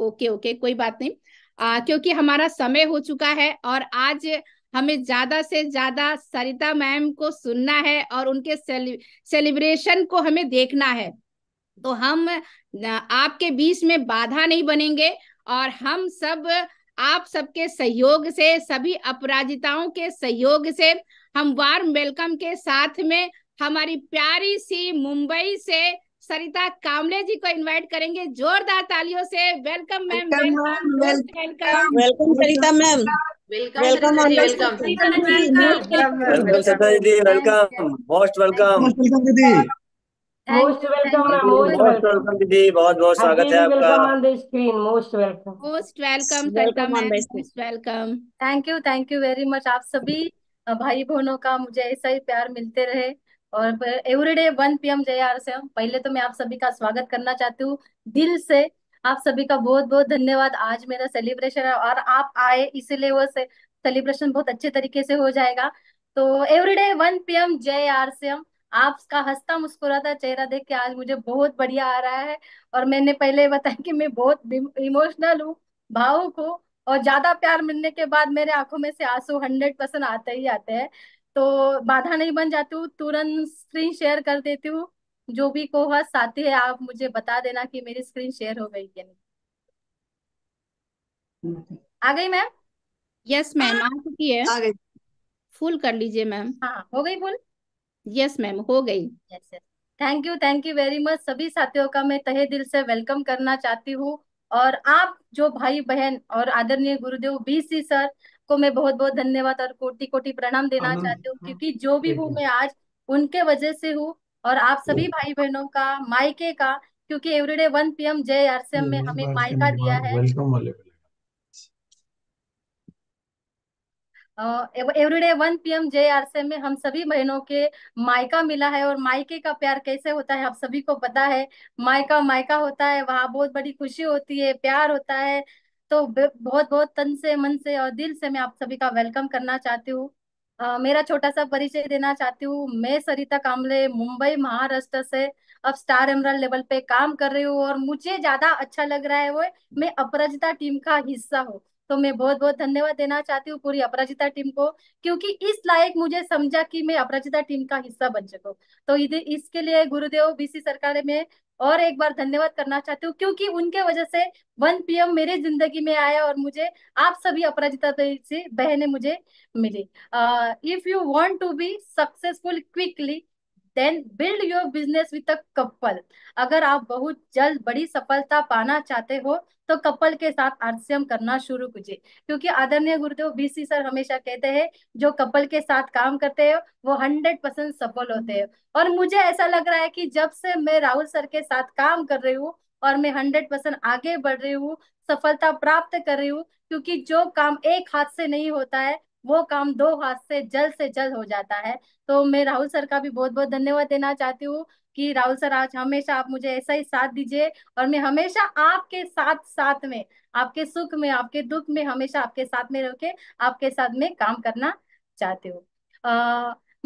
Okay okay कोई बात नहीं आ, क्योंकि हमारा समय हो चुका है और आज हमें ज्यादा से ज्यादा सरिता मैम को सुनना है और उनके सेलिब्रेशन को हमें देखना है तो हम आपके बीच में बाधा नहीं बनेंगे और हम सब आप सबके सहयोग से सभी अपराजिताओं के सहयोग से हम वार्म वेलकम के साथ में हमारी प्यारी सी मुंबई से सरिता कामले जी को इनवाइट करेंगे जोरदार तालियों से welcome ma'am welcome welcome Sarita ma'am welcome welcome most welcome दीदी मोस्ट वेलकम मोस्ट वेलकम दीदी बहुत बहुत स्वागत है आपका thank you thank you very much आप सभी भाई बहनों का मुझे ऐसा ही प्यार मिलते रहे और एवरीडे वन पी एम से पहले तो मैं आप सभी का स्वागत करना चाहती हूँ दिल से आप सभी का बहुत बहुत धन्यवाद आज मेरा सेलिब्रेशन है और आप आए इसीलिए वो से सेलिब्रेशन बहुत अच्छे तरीके से हो जाएगा तो एवरीडे वन एम जय आर से आपका हंसता मुस्कुराता चेहरा देख के आज मुझे बहुत बढ़िया आ रहा है और मैंने पहले बताया कि मैं बहुत इमोशनल हूँ भावुक हूँ और ज्यादा प्यार मिलने के बाद मेरे आंखों में से आंसू हंड्रेड परसेंट आते ही आते हैं तो बाधा नहीं बन जाती हूँ तुरंत स्क्रीन शेयर कर देती हूँ जो भी को हुआ साथी है आप मुझे बता देना कि मेरी स्क्रीन शेयर हो गई या नहीं आ गई मैम यस मैम आ चुकी है आ गई फुल कर लीजिए मैम हाँ हो गई फुल यस मैम हो गई yes yes thank you thank you very much सभी साथियों का मैं तहे दिल से वेलकम करना चाहती हूँ और आप जो भाई बहन और आदरणीय गुरुदेव बीसी सर को मैं बहुत बहुत धन्यवाद और कोटि कोटि प्रणाम देना चाहती हूँ हाँ। क्योंकि जो भी हूँ मैं आज उनके वजह से हूँ और आप सभी भाई बहनों का मायके का क्योंकि everyday one PM Jai M में हमें मायका दिया है everyday one R C M में हम सभी बहनों के मायका मिला है और मायके का प्यार कैसे होता है आप सभी को पता है मायका मायका होता है वहां बहुत बड़ी खुशी होती है प्यार होता है तो बहुत बहुत तन से मन से और दिल से मैं आप सभी का वेलकम करना चाहती हूँ Uh, मेरा छोटा सा परिचय देना चाहती हूँ मैं सरिता कामले मुंबई महाराष्ट्र से अब स्टार एमरल लेवल पे काम कर रही हूँ और मुझे ज्यादा अच्छा लग रहा है वो मैं अपराजिता टीम का हिस्सा हूँ तो मैं बहुत बहुत धन्यवाद देना चाहती हूँ पूरी अपराजिता टीम को क्योंकि इस लायक मुझे समझा कि मैं अपराजिता टीम का हिस्सा बन सकूँ तो इसके लिए गुरुदेव बीसी सरकार में और एक बार धन्यवाद करना चाहती हूँ क्योंकि उनके वजह से वन पीएम मेरे जिंदगी में आया और मुझे आप सभी अपराजिता से बहने मुझे मिली if you want to be successful quickly then build your business with a couple अगर आप बहुत जल्द बड़ी सफलता पाना चाहते हो तो कपल के साथ आरसीएम करना शुरू कीजिए क्योंकि आदरणीय गुरुदेव बीसी सर हमेशा कहते हैं जो कपल के साथ काम करते हैं वो हंड्रेड परसेंट सफल होते हैं और मुझे ऐसा लग रहा है कि जब से मैं राहुल सर के साथ काम कर रही हूँ और मैं हंड्रेड परसेंट आगे बढ़ रही हूँ सफलता प्राप्त कर रही हूँ क्योंकि जो काम एक हाथ से नहीं होता है वो काम दो हाथ से जल्द से जल्द हो जाता है तो मैं राहुल सर का भी बहुत बहुत धन्यवाद देना चाहती हूँ कि राहुल सर आज हमेशा आप मुझे ऐसा ही साथ दीजिए और मैं हमेशा आपके साथ साथ में आपके सुख में आपके दुख में हमेशा आपके साथ में रह के आपके साथ में काम करना चाहती हूँ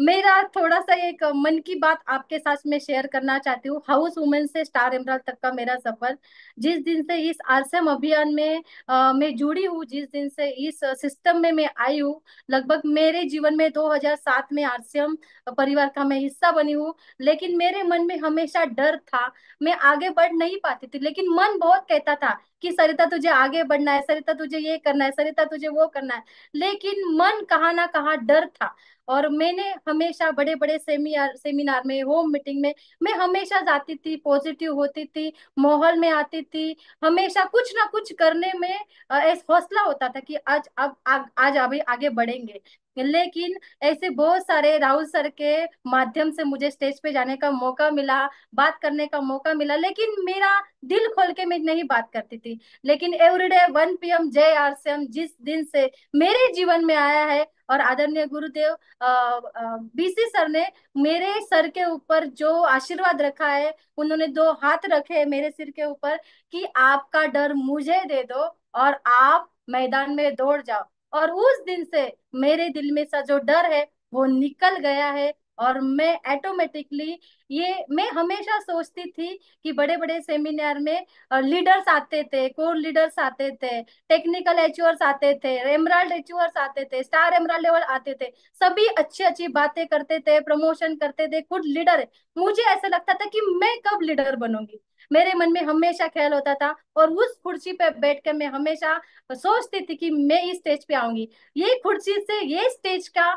मेरा थोड़ा सा एक मन की बात आपके साथ में शेयर करना चाहती हूँ हाउस वुमेन से स्टार इमरान तक का मेरा सफर जिस दिन से इस आरसेम अभियान में आ, मैं जुड़ी हूँ जिस दिन से इस सिस्टम में मैं आई हूँ लगभग मेरे जीवन में 2007 में आरसेम परिवार का मैं हिस्सा बनी हूँ लेकिन मेरे मन में हमेशा डर था मैं आगे बढ़ नहीं पाती थी लेकिन मन बहुत कहता था कि सरिता तुझे आगे बढ़ना है सरिता तुझे ये करना है सरिता तुझे वो करना है लेकिन मन कहाँ ना कहाँ डर था और मैंने हमेशा बड़े बड़े सेमिनार सेमिनार में होम मीटिंग में मैं हमेशा जाती थी पॉजिटिव होती थी माहौल में आती थी हमेशा कुछ ना कुछ करने में ऐसा हौसला होता था कि आज अब आज अभी आगे बढ़ेंगे लेकिन ऐसे बहुत सारे राहुल सर के माध्यम से मुझे स्टेज पे जाने का मौका मिला बात करने का मौका मिला लेकिन मेरा दिल खोल के मैं नहीं बात करती थी लेकिन एवरीडे वन पी एम जय आर सी एम जिस दिन से मेरे जीवन में आया है और आदरणीय गुरुदेव बीसी सर ने मेरे सर के ऊपर जो आशीर्वाद रखा है उन्होंने दो हाथ रखे है मेरे सिर के ऊपर कि आपका डर मुझे दे दो और आप मैदान में दौड़ जाओ और उस दिन से मेरे दिल में सा जो डर है वो निकल गया है और मैं ऑटोमेटिकली ये मैं हमेशा सोचती थी कि बड़े बड़े सेमिनार में लीडर्स आते थे कोर लीडर्स आते थे टेक्निकल एचुअर्स आते थे एमराल्ड एचुअर्स आते थे स्टार एमराल्ड लेवल आते थे सभी अच्छी अच्छी बातें करते थे प्रमोशन करते थे खुद लीडर मुझे ऐसा लगता था कि मैं कब लीडर बनूंगी मेरे मन में हमेशा ख्याल होता था और उस कुर्सी पर बैठकर मैं हमेशा सोचती थी कि मैं इस स्टेज पे आऊंगी ये कुर्सी से ये स्टेज का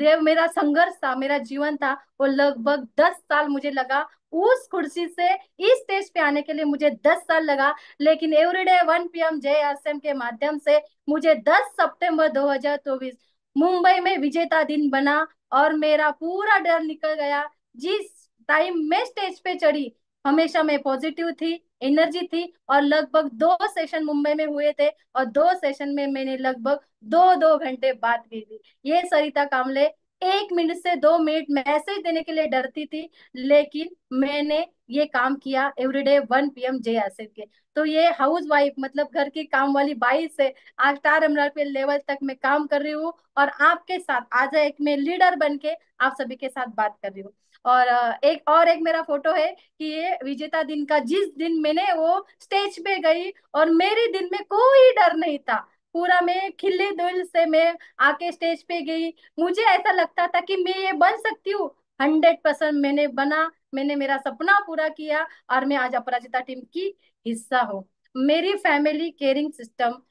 देव मेरा संघर्ष था मेरा जीवन था वो लगभग दस साल मुझे लगा उस कुर्सी से इस स्टेज पे आने के लिए मुझे दस साल लगा लेकिन एवरीडे वन पी एम जय आर के माध्यम से मुझे दस सितंबर दो हजार चौबीस मुंबई में विजेता दिन बना और मेरा पूरा डर निकल गया जिस टाइम मैं स्टेज पे चढ़ी हमेशा मैं पॉजिटिव थी एनर्जी थी और लगभग दो सेशन मुंबई में हुए थे और दो सेशन में मैंने लगभग दो दो घंटे बात की थी ये सरिता कामले एक मिनट से दो मिनट मैसेज देने के लिए डरती थी लेकिन मैंने ये काम किया every day one P M J Asif के तो ये हाउस वाइफ मतलब घर की काम वाली बाई से आज स्टार एमराल्ड के लेवल तक मैं काम कर रही हूँ और आपके साथ आज एक मैं लीडर बन के आप सभी के साथ बात कर रही हूँ और एक और एक मेरा फोटो है कि ये विजेता दिन का जिस दिन मैंने वो स्टेज पे गई और मेरे दिन में कोई डर नहीं था पूरा मैं खिले दुल से मैं आके स्टेज पे गई मुझे ऐसा लगता था कि मैं ये बन सकती हूँ हंड्रेड परसेंट मैंने बना मैंने मेरा सपना पूरा किया और मैं आज अपराजिता टीम की हिस्सा हूँ मेरी फैमिली केयरिंग सिस्टम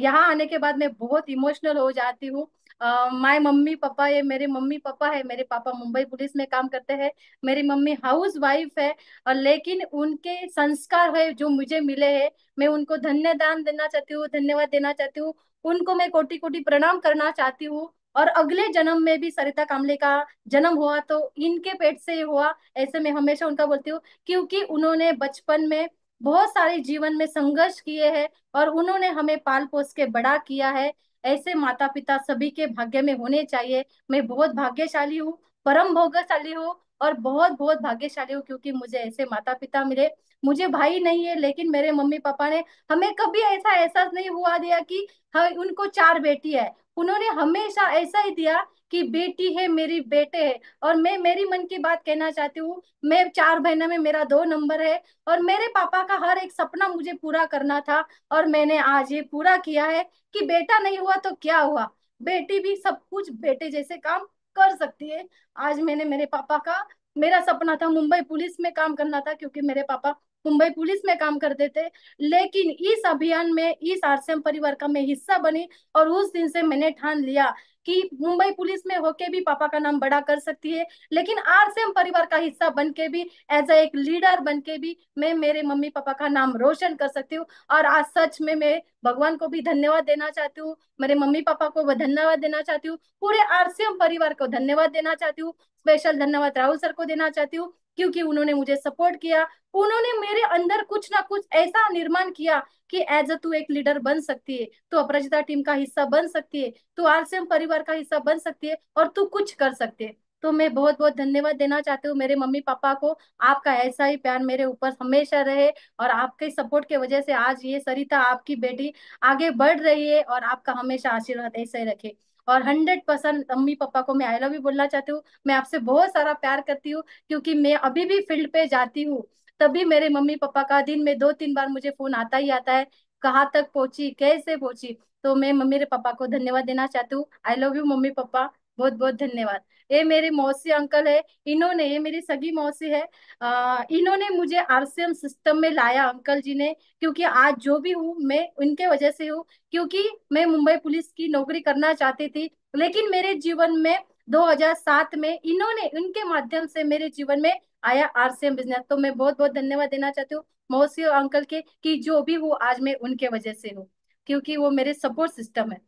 यहाँ आने के बाद मैं बहुत इमोशनल हो जाती हूँ माय मम्मी पापा ये मेरे मम्मी पापा है मेरे पापा मुंबई पुलिस में काम करते हैं मेरी मम्मी हाउस वाइफ है और लेकिन उनके संस्कार है जो मुझे मिले हैं मैं उनको धन्य दान देना चाहती हूँ धन्यवाद देना चाहती हूँ उनको मैं कोटि कोटि प्रणाम करना चाहती हूँ और अगले जन्म में भी सरिता कामले का जन्म हुआ तो इनके पेट से हुआ ऐसे में हमेशा उनका बोलती हूँ क्योंकि उन्होंने बचपन में बहुत सारे जीवन में संघर्ष किए हैं और उन्होंने हमें पाल पोस के बड़ा किया है ऐसे माता पिता सभी के भाग्य में होने चाहिए मैं बहुत भाग्यशाली हूँ परम भोगशाली हूँ और बहुत बहुत भाग्यशाली हूँ क्योंकि मुझे ऐसे माता पिता मिले मुझे भाई नहीं है लेकिन मेरे मम्मी पापा ने हमें कभी ऐसा एहसास नहीं हुआ दिया कि हाँ उनको चार बेटी है उन्होंने हमेशा ऐसा ही दिया कि बेटी है मेरी बेटे है और मैं मेरी मन की बात कहना चाहती हूँ मैं चार बहनों में मेरा दो नंबर है और मेरे पापा का हर एक सपना मुझे पूरा करना था और मैंने आज ये पूरा किया है कि बेटा नहीं हुआ तो क्या हुआ बेटी भी सब कुछ बेटे जैसे काम कर सकती है आज मैंने मेरे पापा का मेरा सपना था मुंबई पुलिस में काम करना था क्योंकि मेरे पापा मुंबई पुलिस में काम करते थे लेकिन इस अभियान में इस आरसीएम परिवार का मैं हिस्सा बनी और उस दिन से मैंने ठान लिया कि मुंबई पुलिस में होके भी पापा का नाम बड़ा कर सकती है लेकिन आरसीएम परिवार का हिस्सा बन के भी एज एक लीडर बन के भी मैं मेरे मम्मी पापा का नाम रोशन कर सकती हूँ और आज सच में मैं भगवान को भी धन्यवाद देना चाहती हूँ मेरे मम्मी पापा को धन्यवाद देना चाहती हूँ पूरे आरसीएम परिवार को धन्यवाद देना चाहती हूँ स्पेशल धन्यवाद राहुल सर को देना चाहती हूँ क्योंकि उन्होंने मुझे सपोर्ट किया उन्होंने मेरे अंदर कुछ ना कुछ ऐसा निर्माण किया कि एज अ तू एक लीडर बन सकती है तो अपराजिता टीम का हिस्सा बन सकती है तो आरसीएम परिवार का हिस्सा बन सकती है और तू कुछ कर सकती है तो मैं बहुत बहुत धन्यवाद देना चाहती हूँ मेरे मम्मी पापा को आपका ऐसा ही प्यार मेरे ऊपर हमेशा रहे और आपके सपोर्ट के वजह से आज ये सरिता आपकी बेटी आगे बढ़ रही है और आपका हमेशा आशीर्वाद ऐसा ही रखे और हंड्रेड परसेंट मम्मी पापा को मैं आई लव यू बोलना चाहती हूँ मैं आपसे बहुत सारा प्यार करती हूँ क्योंकि मैं अभी भी फील्ड पे जाती हूँ तभी मेरे मम्मी पापा का दिन में दो तीन बार मुझे फोन आता ही आता है कहाँ तक पहुंची कैसे पहुंची तो मैं मम्मी पापा को धन्यवाद देना चाहती हूँ I love you mummy papa बहुत बहुत धन्यवाद ये मेरे मौसी अंकल है इन्होंने ये मेरी सगी मौसी है आ, इन्होंने मुझे आरसीएम सिस्टम में लाया अंकल जी ने क्योंकि आज जो भी हूँ मैं उनके वजह से हूँ क्योंकि मैं मुंबई पुलिस की नौकरी करना चाहती थी लेकिन मेरे जीवन में 2007 में इन्होंने उनके माध्यम से मेरे जीवन में आया आरसीएम बिजनेस तो मैं बहुत बहुत धन्यवाद देना चाहती हूँ मौसी और अंकल के की जो भी हूँ आज मैं उनके वजह से हूँ क्योंकि वो मेरे सपोर्ट सिस्टम है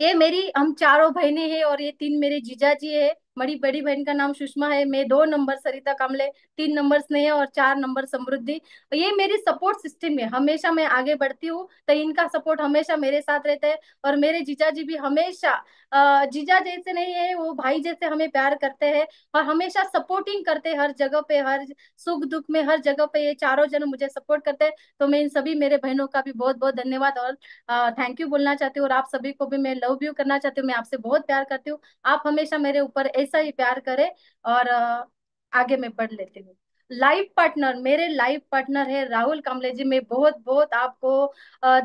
ये मेरी हम चारों बहने हैं और ये तीन मेरे जीजा जी है मेरी बड़ी बहन का नाम सुषमा है मैं दो नंबर सरिता कामले तीन नंबर स्नेह और चार नंबर समृद्धि ये मेरी सपोर्ट सिस्टम है हमेशा मैं आगे बढ़ती हूँ तो इनका सपोर्ट हमेशा मेरे साथ रहता है और मेरे जीजा जी भी हमेशा जीजा जैसे नहीं है वो भाई जैसे हमें प्यार करते हैं और हमेशा सपोर्टिंग करते हर जगह पे हर सुख दुख में हर जगह पे ये चारों जन मुझे सपोर्ट करते हैं तो मैं इन सभी मेरे बहनों का भी बहुत बहुत धन्यवाद और थैंक यू बोलना चाहती हूँ और आप सभी को भी मैं लव यू करना चाहती हूँ मैं आपसे बहुत प्यार करती हूँ आप हमेशा मेरे ऊपर ऐसे हमेशा ही प्यार करे और आगे मैं बढ़ लेती हूँ लाइफ पार्टनर मेरे लाइफ पार्टनर है राहुल कामले जी मैं बहुत बहुत आपको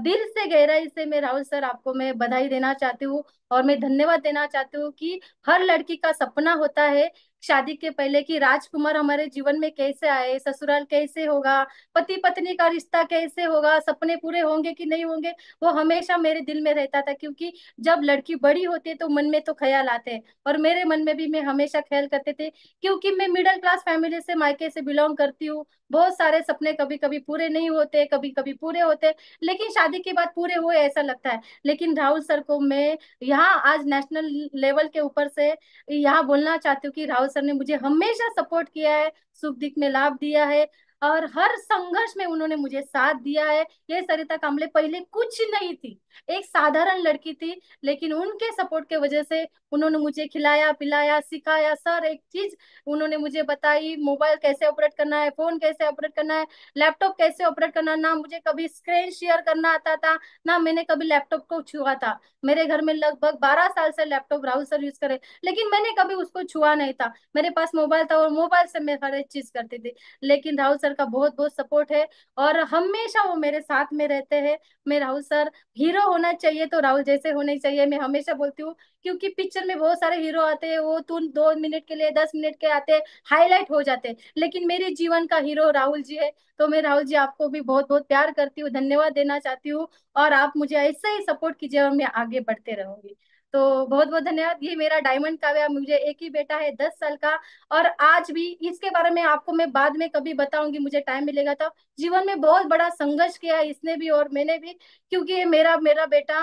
दिल से गहराई से मैं राहुल सर आपको मैं बधाई देना चाहती हूँ और मैं धन्यवाद देना चाहती हूँ कि हर लड़की का सपना होता है शादी के पहले कि राजकुमार हमारे जीवन में कैसे आए ससुराल कैसे होगा पति पत्नी का रिश्ता कैसे होगा सपने पूरे होंगे कि नहीं होंगे वो हमेशा मेरे दिल में रहता था क्योंकि जब लड़की बड़ी होती है तो मन में तो ख्याल आते हैं और मेरे मन में भी मैं हमेशा ख्याल करते थे क्योंकि मैं मिडिल क्लास फैमिली से मायके से बिलोंग करती हूँ बहुत सारे सपने कभी कभी पूरे नहीं होते कभी कभी पूरे होते लेकिन शादी के बाद पूरे हुए ऐसा लगता है लेकिन राहुल सर को मैं यहाँ आज नेशनल लेवल के ऊपर से यहाँ बोलना चाहती हूँ कि राहुल रावल सर ने मुझे हमेशा सपोर्ट किया है सुख दिख में लाभ दिया है और हर संघर्ष में उन्होंने मुझे साथ दिया है ये सरिता कामले पहले कुछ नहीं थी एक साधारण लड़की थी लेकिन उनके सपोर्ट के वजह से उन्होंने मुझे खिलाया पिलाया सिखाया सर एक चीज उन्होंने मुझे बताई मोबाइल कैसे ऑपरेट करना है फोन कैसे ऑपरेट करना है लैपटॉप कैसे ऑपरेट करना ना मुझे कभी स्क्रीन शेयर करना आता था ना मैंने कभी लैपटॉप को छुआ था मेरे घर में लगभग बारह साल से लैपटॉप राहुल सर यूज करे लेकिन मैंने कभी उसको छुआ नहीं था मेरे पास मोबाइल था और मोबाइल से मैं हर एक चीज करती थी लेकिन राहुल सर का बहुत बहुत सपोर्ट है और हमेशा वो मेरे साथ में रहते हैं मैं राहुल सर हीरो होना चाहिए तो राहुल जैसे होने चाहिए मैं हमेशा बोलती हूँ क्योंकि पिक्चर में बहुत सारे हीरो आते हैं वो तुम दो मिनट के लिए दस मिनट के आते हाईलाइट हो जाते लेकिन मेरे जीवन का हीरो राहुल जी है तो मैं राहुल जी आपको भी बहुत बहुत प्यार करती हूँ धन्यवाद देना चाहती हूँ और आप मुझे ऐसे ही सपोर्ट कीजिए और मैं आगे बढ़ते रहूंगी तो बहुत बहुत धन्यवाद ये मेरा डायमंड काव्य मुझे एक ही बेटा है दस साल का और आज भी इसके बारे में आपको मैं बाद में कभी बताऊंगी मुझे टाइम मिलेगा तो जीवन में बहुत बड़ा संघर्ष किया है इसने भी और मैंने भी क्योंकि मेरा मेरा बेटा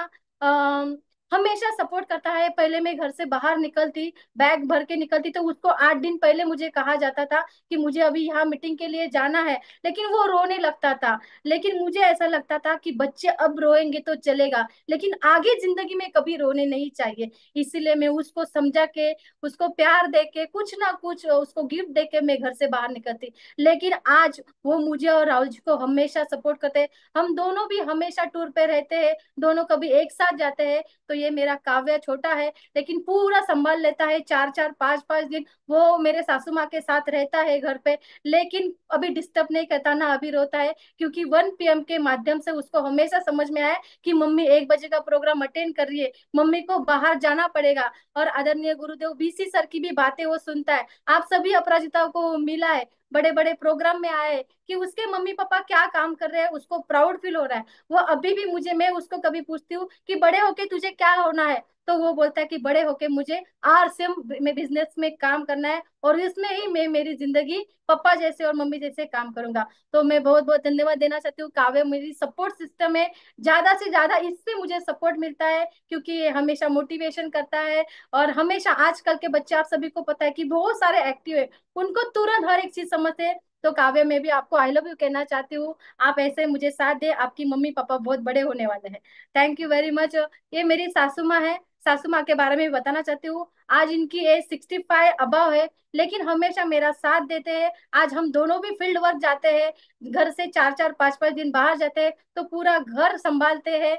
हमेशा सपोर्ट करता है पहले मैं घर से बाहर निकलती बैग भर के निकलती तो उसको आठ दिन पहले मुझे कहा जाता था कि मुझे अभी यहाँ मीटिंग के लिए जाना है लेकिन वो रोने लगता था लेकिन मुझे ऐसा लगता था कि बच्चे अब रोएंगे तो चलेगा लेकिन आगे जिंदगी में कभी रोने नहीं चाहिए इसीलिए मैं उसको समझा के उसको प्यार दे के कुछ ना कुछ उसको गिफ्ट दे के मैं घर से बाहर निकलती लेकिन आज वो मुझे और राहुल जी को हमेशा सपोर्ट करते हम दोनों भी हमेशा टूर पे रहते हैं दोनों कभी एक साथ जाते हैं तो ये मेरा काव्य छोटा है लेकिन पूरा संभाल लेता है चार चार पांच पांच दिन वो मेरे सासू माँ के साथ रहता है घर पे लेकिन अभी डिस्टर्ब नहीं करता ना अभी रोता है क्योंकि वन पीएम के माध्यम से उसको हमेशा समझ में आया कि मम्मी एक बजे का प्रोग्राम अटेंड कर रही है मम्मी को बाहर जाना पड़ेगा और आदरणीय गुरुदेव बीसी सर की भी बातें वो सुनता है आप सभी अपराजिताओं को मिला है बड़े बड़े प्रोग्राम में आए कि उसके मम्मी पापा क्या काम कर रहे हैं उसको प्राउड फील हो रहा है वो अभी भी मुझे मैं उसको कभी पूछती हूँ कि बड़े होके तुझे क्या होना है तो वो बोलता है कि बड़े होके मुझे आर सिम में बिजनेस में काम करना है और इसमें ही मैं मेरी जिंदगी पापा जैसे और मम्मी जैसे काम करूंगा तो मैं बहुत बहुत धन्यवाद देना चाहती हूँ काव्य मेरी सपोर्ट सिस्टम है ज्यादा से ज्यादा इससे मुझे सपोर्ट मिलता है क्योंकि ये हमेशा मोटिवेशन करता है और हमेशा आजकल के बच्चे आप सभी को पता है कि बहुत सारे एक्टिव है उनको तुरंत हर एक चीज समझते हैं तो काव्य में भी आपको आई लव यू कहना चाहती हूँ आप ऐसे मुझे साथ दे आपकी मम्मी पापा बहुत बड़े होने वाले हैं थैंक यू वेरी मच ये मेरी सासू माँ है सासू माँ के बारे में बताना चाहती हूँ आज इनकी एज सिक्सटी फाइव अब है लेकिन हमेशा मेरा साथ देते हैं आज हम दोनों भी फील्ड वर्क जाते हैं घर से चार चार पाँच पाँच दिन बाहर जाते हैं तो पूरा घर संभालते हैं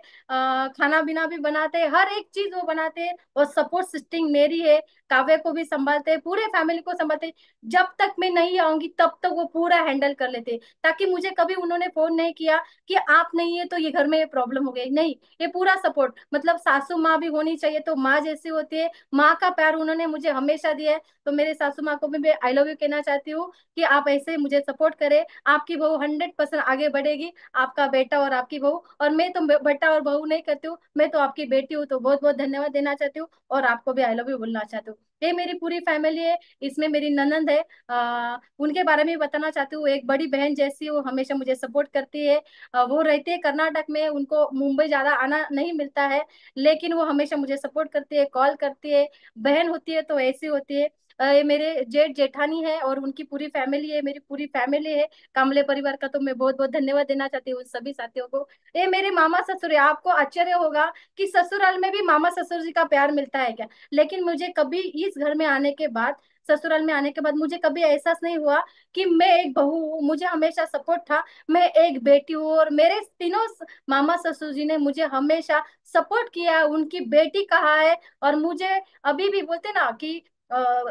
खाना पीना भी बनाते हैं हर एक चीज वो बनाते हैं और सपोर्ट सिस्टम मेरी है काव्य को भी संभालते हैं पूरे फैमिली को संभालते जब तक मैं नहीं आऊंगी तब तक वो पूरा हैंडल कर लेते ताकि मुझे कभी उन्होंने फोन नहीं किया कि आप नहीं है तो ये घर में ये प्रॉब्लम हो गई नहीं ये पूरा सपोर्ट मतलब सासू माँ भी होनी चाहिए तो माँ जैसी होती है माँ का प्यार उन्होंने मुझे हमेशा दिया है तो मेरे सासू माँ को भी मैं आई लव यू कहना चाहती हूँ कि आप ऐसे मुझे सपोर्ट करें आपकी बहू हंड्रेड परसेंट आगे बढ़ेगी आपका बेटा और आपकी बहू और मैं तो बेटा और बहू नहीं करती हूँ मैं तो आपकी बेटी हूँ तो बहुत बहुत धन्यवाद देना चाहती हूँ और आपको भी आई लव यू बोलना चाहती हूँ ये मेरी पूरी फैमिली है इसमें मेरी ननंद है आ, उनके बारे में बताना चाहती हूँ एक बड़ी बहन जैसी वो हमेशा मुझे सपोर्ट करती है आ, वो रहती है कर्नाटक में उनको मुंबई ज़्यादा आना नहीं मिलता है लेकिन वो हमेशा मुझे सपोर्ट करती है कॉल करती है बहन होती है तो ऐसी होती है ये मेरे जेठ जेठानी है और उनकी पूरी फैमिली है मेरी पूरी फैमिली है कमले परिवार का तो मैं बहुत बहुत धन्यवाद देना चाहती हूँ सभी साथियों को ये मेरे मामा ससुर है आपको आश्चर्य होगा कि ससुराल में भी मामा ससुर जी का प्यार मिलता है क्या लेकिन मुझे कभी इस घर में आने के बाद ससुराल में आने के बाद मुझे कभी एहसास नहीं हुआ कि मैं एक बहू हूँ मुझे हमेशा सपोर्ट था मैं एक बेटी हूँ और मेरे तीनों मामा ससुर जी ने मुझे हमेशा सपोर्ट किया उनकी बेटी कहा है और मुझे अभी भी बोलते ना कि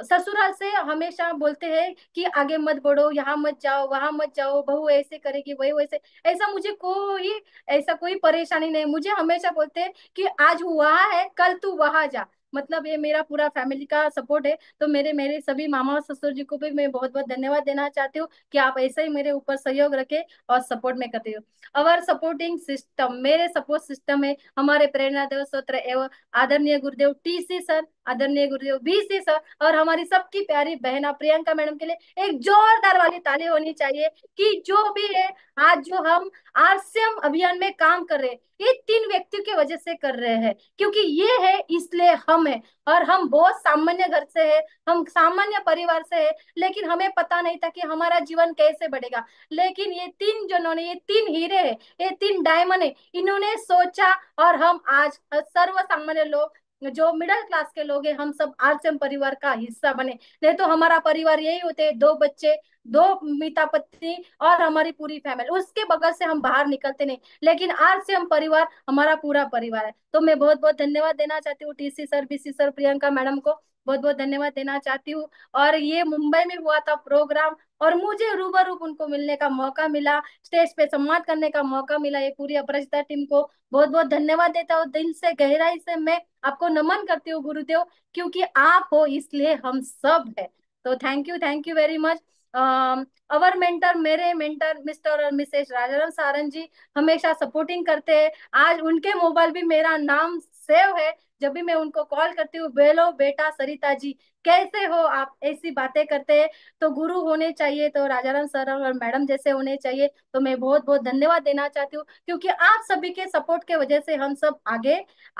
ससुराल से हमेशा बोलते हैं कि आगे मत बढ़ो यहाँ मत जाओ वहां मत जाओ बहू ऐसे करेगी वही वैसे ऐसा मुझे कोई ऐसा कोई परेशानी नहीं मुझे हमेशा बोलते हैं कि आज वहां है कल तू वहां जा मतलब ये मेरा पूरा फैमिली का सपोर्ट है तो मेरे मेरे सभी मामा और ससुर जी को भी मैं बहुत बहुत धन्यवाद देना चाहती हूँ कि आप ऐसे ही मेरे ऊपर सहयोग रखे और सपोर्ट में करते हो अवर सपोर्टिंग सिस्टम मेरे सपोर्ट सिस्टम है हमारे प्रेरणा देव सोत्र एवं आदरणीय गुरुदेव टी सी सर आदरणीय गुरुदेव बी सी सर और हमारी सबकी प्यारी बहन प्रियंका मैडम के लिए एक जोरदार वाली ताली होनी चाहिए कि जो भी है आज जो हम आरसीएम अभियान में काम कर रहे हैं ये तीन व्यक्तियों के वजह से कर रहे हैं क्योंकि ये है इसलिए हम है और हम बहुत सामान्य घर से है हम सामान्य परिवार से है लेकिन हमें पता नहीं था कि हमारा जीवन कैसे बढ़ेगा लेकिन ये तीन जनों ने ये तीन हीरे है ये तीन डायमंड है इन्होंने सोचा और हम आज सर्व सामान्य लोग जो मिडिल क्लास के लोग हैं हम सब आरसीएम परिवार का हिस्सा बने नहीं तो हमारा परिवार यही होते दो बच्चे दो मिता पत्नी और हमारी पूरी फैमिली उसके बगल से हम बाहर निकलते नहीं लेकिन हम परिवार हमारा पूरा परिवार है तो मैं बहुत बहुत धन्यवाद देना चाहती हूँ TC sir BC sir Priyanka madam को बहुत बहुत धन्यवाद देना चाहती हूँ और ये मुंबई में हुआ था प्रोग्राम और मुझे रूबरूप उनको मिलने का मौका मिला स्टेज पे संवाद करने का मौका मिला ये पूरी अपराजिता टीम को बहुत बहुत धन्यवाद देता हूँ दिल से गहराई से मैं आपको नमन करती हूँ गुरुदेव क्योंकि आप हो इसलिए हम सब है तो thank you thank you very much our mentor मेरे मेंटर मिस्टर और मिसेस राजाराम सारंग जी हमेशा सपोर्टिंग करते हैं आज उनके मोबाइल भी मेरा नाम सेव है जब भी मैं उनको कॉल करती हूँ बेलो बेटा सरिता जी कैसे हो आप ऐसी बातें करते हैं तो गुरु होने चाहिए तो राजाराम सर और मैडम जैसे होने चाहिए तो मैं बहुत बहुत धन्यवाद देना चाहती हूँ क्योंकि आप सभी के सपोर्ट के वजह से हम सब आगे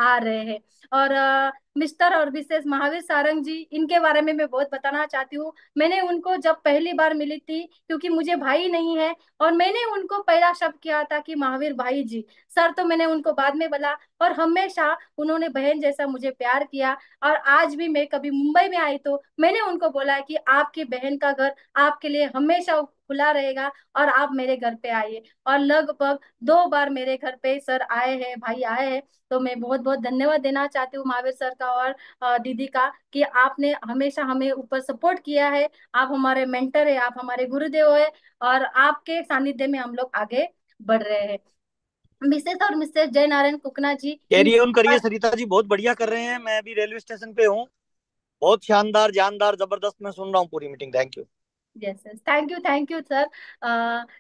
आ रहे हैं और मिस्टर और विशेष महावीर सारंग जी इनके बारे में मैं बहुत बताना चाहती हूँ मैंने उनको जब पहली बार मिली थी क्योंकि मुझे भाई नहीं है और मैंने उनको पहला शब्द किया था कि महावीर भाई जी सर तो मैंने उनको बाद में बोला और हमेशा उन्होंने बहन जैसे जैसा मुझे प्यार किया और आज भी मैं कभी मुंबई में आई तो मैंने उनको बोला कि आपकी बहन का घर आपके लिए हमेशा खुला रहेगा और आप मेरे घर पे आइए और लगभग दो बार मेरे घर पे सर आए हैं भाई आए हैं तो मैं बहुत बहुत धन्यवाद देना चाहती हूँ महावीर सर का और दीदी का कि आपने हमेशा हमें ऊपर सपोर्ट किया है आप हमारे मेंटर है आप हमारे गुरुदेव है और आपके सानिध्य में हम लोग आगे बढ़ रहे हैं मिसेस और mister Jai Narayan Kukna ji carry on करिए सरिता जी बहुत बढ़िया कर रहे हैं मैं अभी रेलवे स्टेशन पे हूँ बहुत शानदार जानदार जबरदस्त मैं सुन रहा हूँ पूरी meeting thank you yes yes thank you thank you sir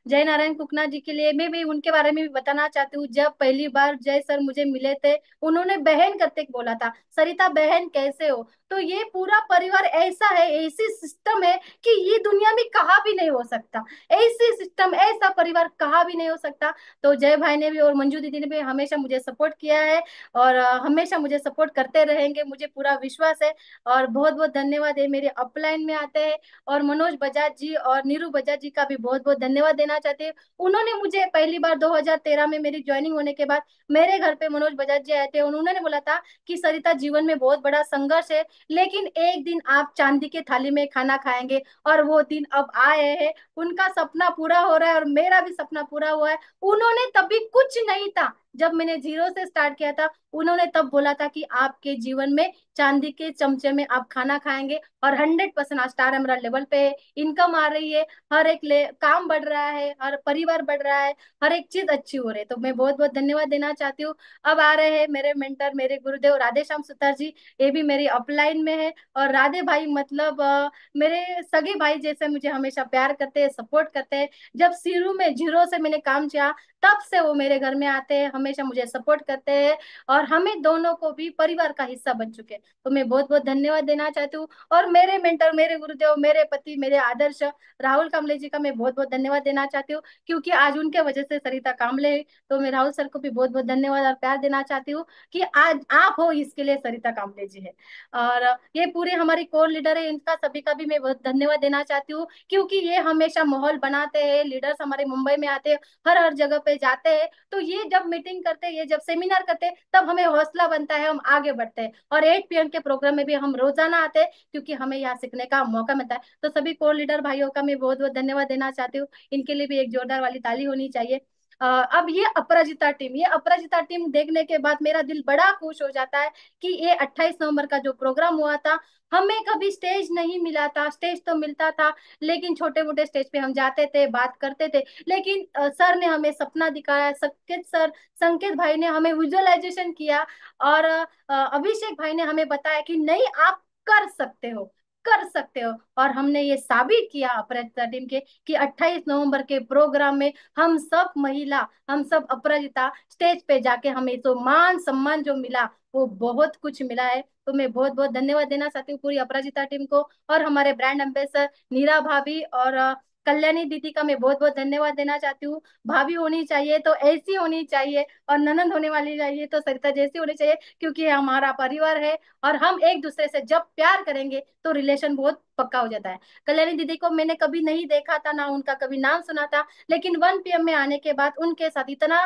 Jai Narayan Kukna जी के लिए मैं भी उनके बारे में भी बताना चाहती हूँ जब पहली बार जय सर मुझे मिले थे उन्होंने बहन करते बोला था सरिता बहन कैसे हो तो ये पूरा परिवार ऐसा है ऐसी सिस्टम है कि ये दुनिया में कहा भी नहीं हो सकता ऐसी सिस्टम ऐसा परिवार कहा भी नहीं हो सकता तो जय भाई ने भी और मंजू दीदी ने भी हमेशा मुझे सपोर्ट किया है और हमेशा मुझे सपोर्ट करते रहेंगे मुझे पूरा विश्वास है और बहुत बहुत धन्यवाद है मेरे अपलाइन में आते हैं और मनोज बजाज बजाज जी और नीरू बजाज जी का भी बहुत बहुत धन्यवाद देना चाहते हैं उन्होंने मुझे पहली बार 2013 में मेरी ज्वाइनिंग होने के बाद मेरे घर पे मनोज बजाज जी आए थे उन्होंने बोला था कि सरिता जीवन में बहुत बड़ा संघर्ष है लेकिन एक दिन आप चांदी के थाली में खाना खाएंगे और वो दिन अब आए है उनका सपना पूरा हो रहा है और मेरा भी सपना पूरा हुआ है उन्होंने तभी कुछ नहीं था जब मैंने जीरो से स्टार्ट किया था उन्होंने तब बोला था कि आपके जीवन में चांदी के चमचे में आप खाना खाएंगे और हंड्रेड परसेंट स्टार हमारा लेवल पे है इनकम आ रही है हर एक ले काम बढ़ रहा है हर परिवार बढ़ रहा है हर एक चीज अच्छी हो रही है तो मैं बहुत बहुत धन्यवाद देना चाहती हूँ अब आ रहे हैं मेरे मेंटर मेरे गुरुदेव राधे श्याम सुतार जी ये भी मेरी अपलाइन में है और राधे भाई मतलब मेरे सगे भाई जैसे मुझे हमेशा प्यार करते हैं सपोर्ट करते हैं जब शुरू में जीरो से मैंने काम किया तब से वो मेरे घर में आते हैं हमेशा मुझे सपोर्ट करते हैं और हमें दोनों को भी परिवार का हिस्सा बन चुके हैं तो मैं बहुत बहुत धन्यवाद देना चाहती हूँ और मेरे मेंटर मेरे गुरुदेव मेरे पति मेरे आदर्श राहुल कामले जी का मैं बहुत बहुत धन्यवाद देना चाहती हूँ क्योंकि आज उनके वजह से सरिता कामले तो मैं राहुल सर को भी बहुत बहुत धन्यवाद और प्यार देना चाहती हूँ कि आज आप हो इसके लिए सरिता कामले जी है और ये पूरे हमारी कोर लीडर है इनका सभी का भी मैं बहुत धन्यवाद देना चाहती हूँ क्योंकि ये हमेशा माहौल बनाते हैं लीडर्स हमारे मुंबई में आते हैं हर हर जगह पे जाते हैं तो ये जब मीटिंग काउंसलिंग करते हैं ये जब सेमिनार करते हैं तब हमें हौसला बनता है हम आगे बढ़ते हैं और एट पी के प्रोग्राम में भी हम रोजाना आते हैं क्योंकि हमें यहाँ सीखने का मौका मिलता है तो सभी कोर लीडर भाइयों का मैं बहुत बहुत धन्यवाद देना चाहती हूँ इनके लिए भी एक जोरदार वाली ताली होनी चाहिए अब ये अपराजिता टीम ये अपराजिता टीम देखने के बाद मेरा दिल बड़ा खुश हो जाता है कि ये 28 नवंबर का जो प्रोग्राम हुआ था हमें कभी स्टेज नहीं मिला था स्टेज तो मिलता था लेकिन छोटे मोटे स्टेज पे हम जाते थे बात करते थे लेकिन सर ने हमें सपना दिखाया संकेत सर संकेत भाई ने हमें विजुअलाइजेशन किया और अभिषेक भाई ने हमें बताया कि नहीं आप कर सकते हो कर सकते हो और हमने ये साबित किया अपराजिता टीम के कि 28 नवंबर के प्रोग्राम में हम सब महिला हम सब अपराजिता स्टेज पे जाके हमें तो मान सम्मान जो मिला वो बहुत कुछ मिला है तो मैं बहुत बहुत धन्यवाद देना चाहती हूँ पूरी अपराजिता टीम को और हमारे ब्रांड एम्बेसर नीरा भाभी और कल्याणी दीदी का मैं बहुत बहुत धन्यवाद देना चाहती हूँ भाभी होनी चाहिए तो ऐसी होनी चाहिए और ननंद होने वाली चाहिए तो सरिता जैसी होनी चाहिए क्योंकि हमारा परिवार है और हम एक दूसरे से जब प्यार करेंगे तो रिलेशन बहुत पक्का हो जाता है कल्याणी दीदी को मैंने कभी नहीं देखा था ना उनका कभी नाम सुना था लेकिन वन पी में आने के बाद उनके साथ इतना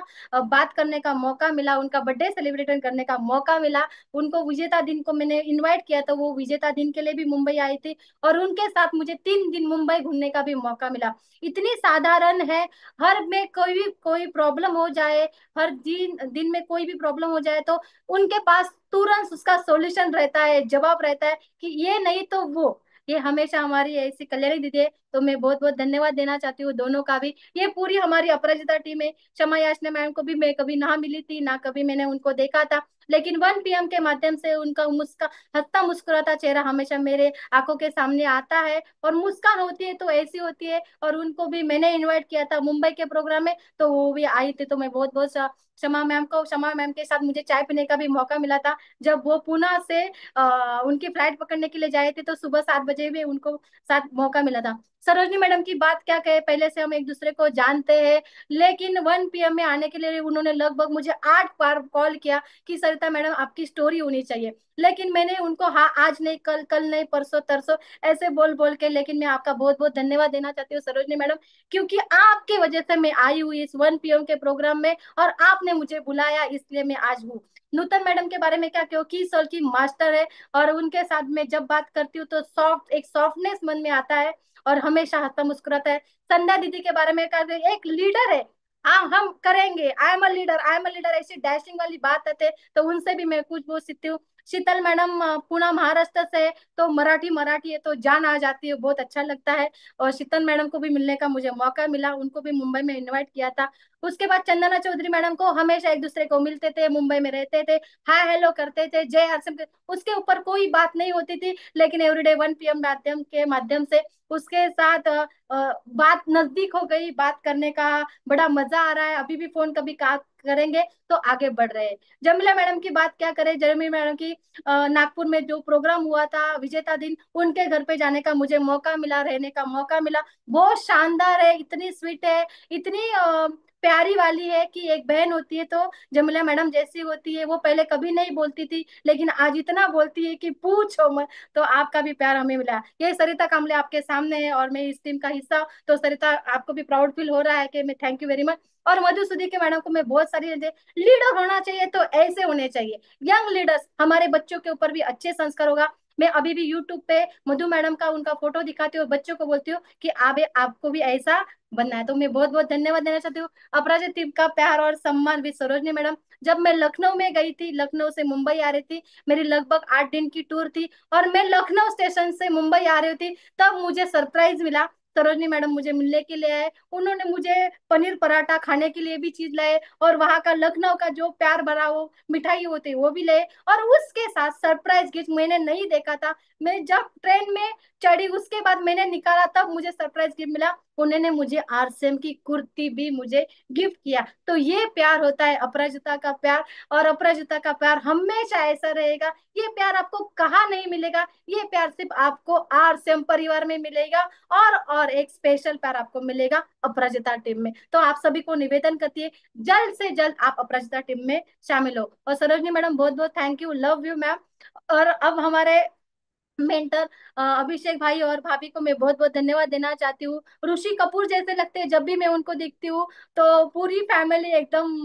बात करने का मौका मिला उनका बर्थडे सेलिब्रेट करने का मौका मिला उनको विजेता दिन को मैंने इन्वाइट किया था तो वो विजेता दिन के लिए भी मुंबई आई थी और उनके साथ मुझे तीन दिन मुंबई घूमने का भी मौका मिला इतनी साधारण है हर में कोई भी कोई प्रॉब्लम हो जाए हर दिन दिन में कोई भी प्रॉब्लम हो जाए तो उनके पास तुरंत उसका सॉल्यूशन रहता है जवाब रहता है कि ये नहीं तो वो ये हमेशा हमारी ऐसी कल्याणी दीदी है तो मैं बहुत बहुत धन्यवाद देना चाहती हूँ दोनों का भी ये पूरी हमारी अपराजिता टीम है क्षमा याचना मैम को भी मैं कभी ना मिली थी ना कभी मैंने उनको देखा था लेकिन वन पी के माध्यम से उनका मुस्का हंसता मुस्कुराता चेहरा हमेशा मेरे आंखों के सामने आता है और मुस्कान होती है तो ऐसी होती है और उनको भी मैंने इन्वाइट किया था मुंबई के प्रोग्राम में तो वो भी आई थी तो मैं बहुत बहुत क्षमा मैम को क्षमा मैम के साथ मुझे चाय पीने का भी मौका मिला था जब वो पुणे से आ, उनकी फ्लाइट पकड़ने के लिए जाए थे तो सुबह सात बजे भी उनको साथ मौका मिला था सरोजनी मैडम की बात क्या कहे पहले से हम एक दूसरे को जानते हैं लेकिन वन पीएम में आने के लिए उन्होंने लगभग मुझे आठ बार कॉल किया कि सरिता मैडम आपकी स्टोरी होनी चाहिए लेकिन मैंने उनको हाँ आज नहीं कल कल नहीं परसों तरसों ऐसे बोल बोल के लेकिन मैं आपका बहुत बहुत धन्यवाद देना चाहती हूँ सरोजनी मैडम क्योंकि आपके वजह से मैं आई हुई इस वन पीएम के प्रोग्राम में और आपने मुझे बुलाया इसलिए मैं आज हूँ नूतन मैडम के बारे में क्या क्यों की सोल की मास्टर है और उनके साथ में जब बात करती हूँ तो सॉफ्ट एक सॉफ्टनेस मन में आता है और हमेशा हंसता मुस्कुराता है संध्या दीदी के बारे में कहते एक लीडर है हाँ हम करेंगे I am a leader I am a leader ऐसी डैशिंग वाली बात आते तो उनसे भी मैं कुछ बोल सकती हूँ शीतल मैडम पूना महाराष्ट्र से तो मराठी मराठी है तो जान आ जाती है बहुत अच्छा लगता है और शीतल मैडम को भी मिलने का मुझे मौका मिला उनको भी मुंबई में इन्वाइट किया था उसके बाद चंदना चौधरी मैडम को हमेशा एक दूसरे को मिलते थे मुंबई में रहते थे हाय हेलो करते थे जय आसम उसके ऊपर कोई बात नहीं होती थी लेकिन एवरीडे वन पी माध्यम के माध्यम से उसके साथ बात नजदीक हो गई बात करने का बड़ा मजा आ रहा है अभी भी फोन कभी करेंगे तो आगे बढ़ रहे हैं जमीला मैडम की बात क्या करें जमीला मैडम की नागपुर में जो प्रोग्राम हुआ था विजेता दिन उनके घर पे जाने का मुझे मौका मिला रहने का मौका मिला बहुत शानदार है इतनी स्वीट है इतनी आ, प्यारी वाली है कि एक बहन होती है तो जमीला मैडम जैसी होती है वो पहले कभी नहीं बोलती थी लेकिन आज इतना बोलती है कि पूछो मैं तो आपका भी प्यार हमें मिला ये सरिता कामले आपके सामने है और मैं इस टीम का हिस्सा तो सरिता आपको भी प्राउड फील हो रहा है कि मैं थैंक यू वेरी मच और के मैडम को मैं बहुत सारी लीडर होना चाहिए तो ऐसे होने चाहिए यंग लीडर्स हमारे बच्चों के ऊपर भी अच्छे संस्कार होगा मैं अभी भी यूट्यूब पे मधु मैडम का उनका फोटो दिखाती हूँ बच्चों को बोलती हूँ कि आप आपको भी ऐसा बनना है तो मैं बहुत बहुत धन्यवाद देना चाहती हूँ अपराजित का प्यार और सम्मान भी सरोजनी मैडम जब मैं लखनऊ में गई थी लखनऊ से मुंबई आ रही थी मेरी लगभग आठ दिन की टूर थी और मैं लखनऊ स्टेशन से मुंबई आ रही थी तब मुझे सरप्राइज मिला सरोजनी मैडम मुझे मिलने के लिए आए उन्होंने मुझे पनीर पराठा खाने के लिए भी चीज लाए और वहां का लखनऊ का जो प्यार भरा वो मिठाई होती वो भी लाए और उसके साथ सरप्राइज गिफ्ट मैंने नहीं देखा था मैं जब ट्रेन में चढ़ी उसके बाद मैंने निकाला तब मुझे सरप्राइज गिफ्ट मिला उन्होंने मुझे आरसीएम की कुर्ती भी मुझे गिफ्ट किया तो ये प्यार होता है अपराजिता का प्यार और अपराजिता का प्यार हमेशा ऐसा रहेगा ये प्यार आपको कहा नहीं मिलेगा ये प्यार सिर्फ आपको आरसीएम परिवार में मिलेगा और और एक स्पेशल प्यार आपको मिलेगा अपराजिता टीम में तो आप सभी को निवेदन करती है जल्द से जल्द आप अपराजिता टीम में शामिल हो और सरोजनी मैडम बहुत बहुत thank you love you ma'am और अब हमारे मेंटर अभिषेक भाई और भाभी को मैं बहुत बहुत धन्यवाद देना चाहती हूँ ऋषि कपूर जैसे लगते हैं जब भी मैं उनको देखती हूँ तो पूरी फैमिली एकदम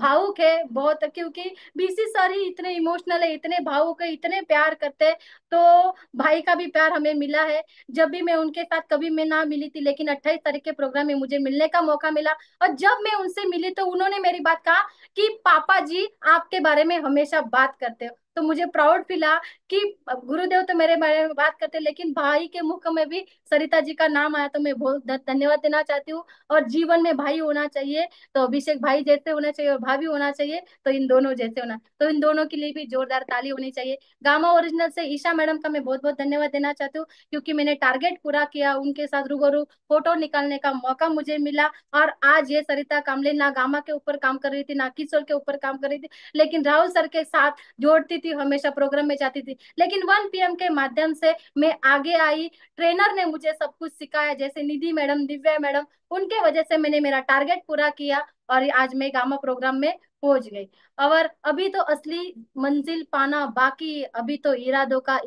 भावुक है बहुत क्योंकि बीसी सर ही इतने इमोशनल है इतने भावुक है इतने प्यार करते हैं तो भाई का भी प्यार हमें मिला है जब भी मैं उनके साथ कभी मैं ना मिली थी लेकिन अट्ठाईस तारीख के प्रोग्राम में मुझे मिलने का मौका मिला और जब मैं उनसे मिली तो उन्होंने मेरी बात कहा कि पापा जी आपके बारे में हमेशा बात करते हो तो मुझे प्राउड फीला कि गुरुदेव तो मेरे बारे में बात करते लेकिन भाई के मुख में भी सरिता जी का नाम आया तो मैं बहुत धन्यवाद देना चाहती हूँ और जीवन में भाई होना चाहिए तो अभिषेक भाई जैसे होना चाहिए और भाभी होना चाहिए तो इन दोनों जैसे होना तो इन दोनों के लिए भी जोरदार ताली होनी चाहिए गामा ओरिजिनल से ईशा मैडम का मैं बहुत बहुत धन्यवाद देना चाहती हूँ क्योंकि मैंने टारगेट पूरा किया उनके साथ रूबरू फोटो निकालने का मौका मुझे मिला और आज ये सरिता कामले ना गामा के ऊपर काम कर रही थी ना किशोर के ऊपर काम कर रही थी लेकिन राहुल सर के साथ जोड़ती थी हमेशा प्रोग्राम में जाती थी लेकिन वन पी के माध्यम से मैं आगे आई ट्रेनर ने मुझे सब कुछ सिखाया जैसे निधि मैडम दिव्या मैडम उनके वजह से मैंने मेरा टारगेट पूरा किया और आज मैं गामा प्रोग्राम में पहुंच गई और अभी तो असली मंजिल पाना बाकी अभी तो इरादों का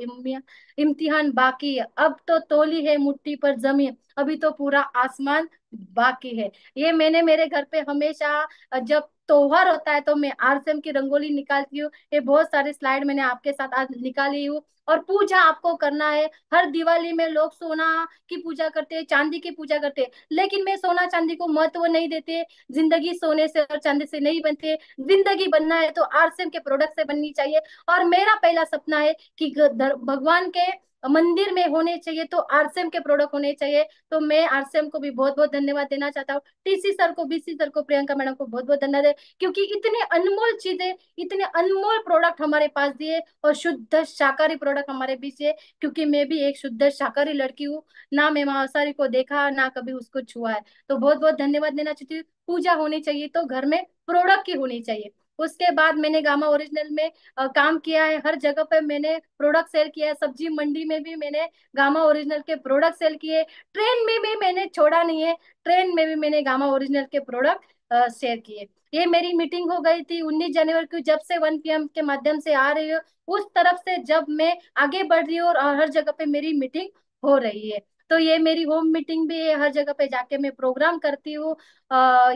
इम्तिहान बाकी अब तो तोली है मुट्ठी पर जमीन अभी तो पूरा आसमान बाकी है ये मैंने मेरे घर पे हमेशा जब त्योहार होता है तो मैं आरसीएम की रंगोली निकालती हूँ ये बहुत सारे स्लाइड मैंने आपके साथ आज निकाली हूँ और पूजा आपको करना है हर दिवाली में लोग सोना की पूजा करते हैं चांदी की पूजा करते हैं लेकिन मैं सोना चांदी को महत्व नहीं देते जिंदगी सोने से और चांदी से नहीं बनते जिंदगी बनना है तो आरसीएम के प्रोडक्ट से बननी चाहिए और मेरा पहला सपना है कि भगवान के मंदिर में होने चाहिए तो आरसीएम के प्रोडक्ट होने चाहिए तो मैं आरसीएम को भी बहुत बहुत धन्यवाद देना चाहता हूँ टीसी सर को बीसी सर को प्रियंका मैडम को बहुत बहुत धन्यवाद क्योंकि इतने अनमोल चीजें इतने अनमोल प्रोडक्ट हमारे पास दिए और शुद्ध शाकाहारी प्रोडक्ट हमारे बीच है क्योंकि मैं भी एक शुद्ध शाकाहारी लड़की हूँ ना मैं मांसाहारी को देखा ना कभी उसको छुआ है तो बहुत बहुत धन्यवाद देना चाहती हूँ पूजा होनी चाहिए तो घर में प्रोडक्ट की होनी चाहिए उसके बाद मैंने गामा ओरिजिनल में काम किया है हर जगह पे मैंने प्रोडक्ट सेल किया है सब्जी मंडी में भी मैंने गामा ओरिजिनल के प्रोडक्ट सेल किए ट्रेन में भी मैंने छोड़ा नहीं है ट्रेन में भी मैंने गामा ओरिजिनल के प्रोडक्ट शेयर किए ये मेरी मीटिंग हो गई थी 19 जनवरी को जब से 1 पीएम के माध्यम से आ रही हो उस तरफ से जब मैं आगे बढ़ रही हूँ और हर जगह पे मेरी मीटिंग हो रही है तो ये मेरी होम मीटिंग भी है हर जगह पे जाके मैं प्रोग्राम करती हूँ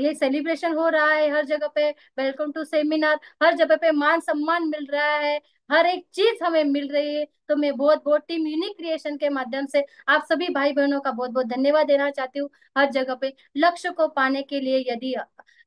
ये सेलिब्रेशन हो रहा है हर जगह पे वेलकम टू सेमिनार हर जगह पे मान सम्मान मिल रहा है हर एक चीज हमें मिल रही है तो मैं बहुत बहुत टीम यूनिक क्रिएशन के माध्यम से आप सभी भाई बहनों का बहुत बहुत धन्यवाद देना चाहती हूँ हर जगह पे लक्ष्य को पाने के लिए यदि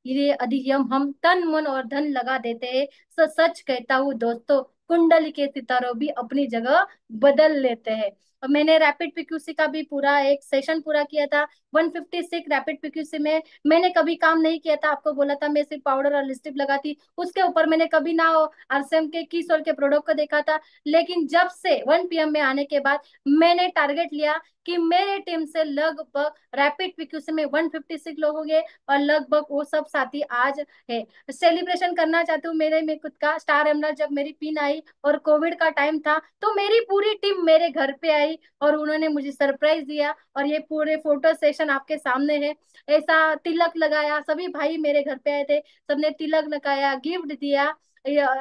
ये अधिनियम हम तन मन और धन लगा देते हैं तो सच कहता हूँ दोस्तों कुंडली के सितारों भी अपनी जगह बदल लेते हैं और मैंने रैपिड पीक्यूसी का भी पूरा एक सेशन पूरा किया था 156 रैपिड पीक्यूसी में मैंने कभी काम नहीं किया था आपको बोला था मैं सिर्फ पाउडर और लिपस्टिक लगाती उसके ऊपर मैंने कभी ना आरसीएम के किस और के प्रोडक्ट को देखा था लेकिन जब से 1 पीएम में आने के बाद मैंने टारगेट लिया कि मेरे टीम से लगभग रैपिड पीक्यूसी में सिक्स लोग होंगे और लगभग वो सब साथी आज है सेलिब्रेशन करना चाहती हूँ मेरे में खुद का स्टार एमनर जब मेरी पिन आई और कोविड का टाइम था तो मेरी पूरी टीम मेरे घर पे आई और उन्होंने मुझे सरप्राइज दिया और ये पूरे फोटो सेशन आपके सामने है ऐसा तिलक लगाया सभी भाई मेरे घर पे आए थे सबने तिलक लगाया गिफ्ट दिया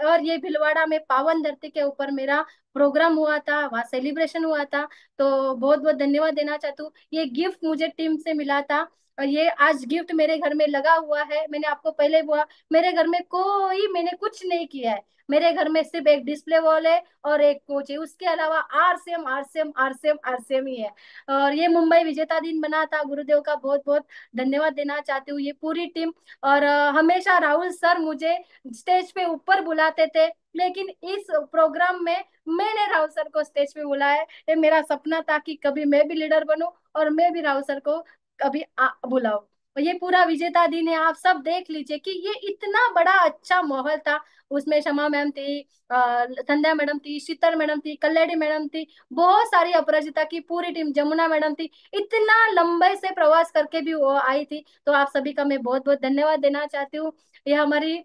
और ये भिलवाड़ा में पावन धरती के ऊपर मेरा प्रोग्राम हुआ था वहाँ सेलिब्रेशन हुआ था तो बहुत बहुत धन्यवाद देना चाहती हूँ ये गिफ्ट मुझे टीम से मिला था और ये आज गिफ्ट मेरे घर में लगा हुआ है मैंने आपको पहले बोला मेरे घर में कोई मैंने कुछ नहीं किया है मेरे घर में सिर्फ एक डिस्प्ले वॉल है और एक कोच है उसके अलावा आरसीएम आरसीएम आरसीएम आरसीएम ही है और ये मुंबई विजेता दिन बना था गुरुदेव का बहुत बहुत धन्यवाद देना चाहती हूँ ये पूरी टीम और हमेशा राहुल सर मुझे स्टेज पे ऊपर बुलाते थे लेकिन इस प्रोग्राम में मैंने राहुल सर को स्टेज पे बुलाया ये मेरा सपना था कि कभी मैं भी लीडर बनू और मैं भी राहुल सर को कभी आ, बुलाओ ये पूरा विजेता दिन है आप सब देख लीजिए कि ये इतना बड़ा अच्छा माहौल था उसमें शमा मैम थी संध्या मैडम थी शीतल मैडम थी कल्याणी मैडम थी बहुत सारी अपराजिता की पूरी टीम जमुना मैडम थी इतना लंबे से प्रवास करके भी वो आई थी तो आप सभी का मैं बहुत बहुत धन्यवाद देना चाहती हूँ ये हमारी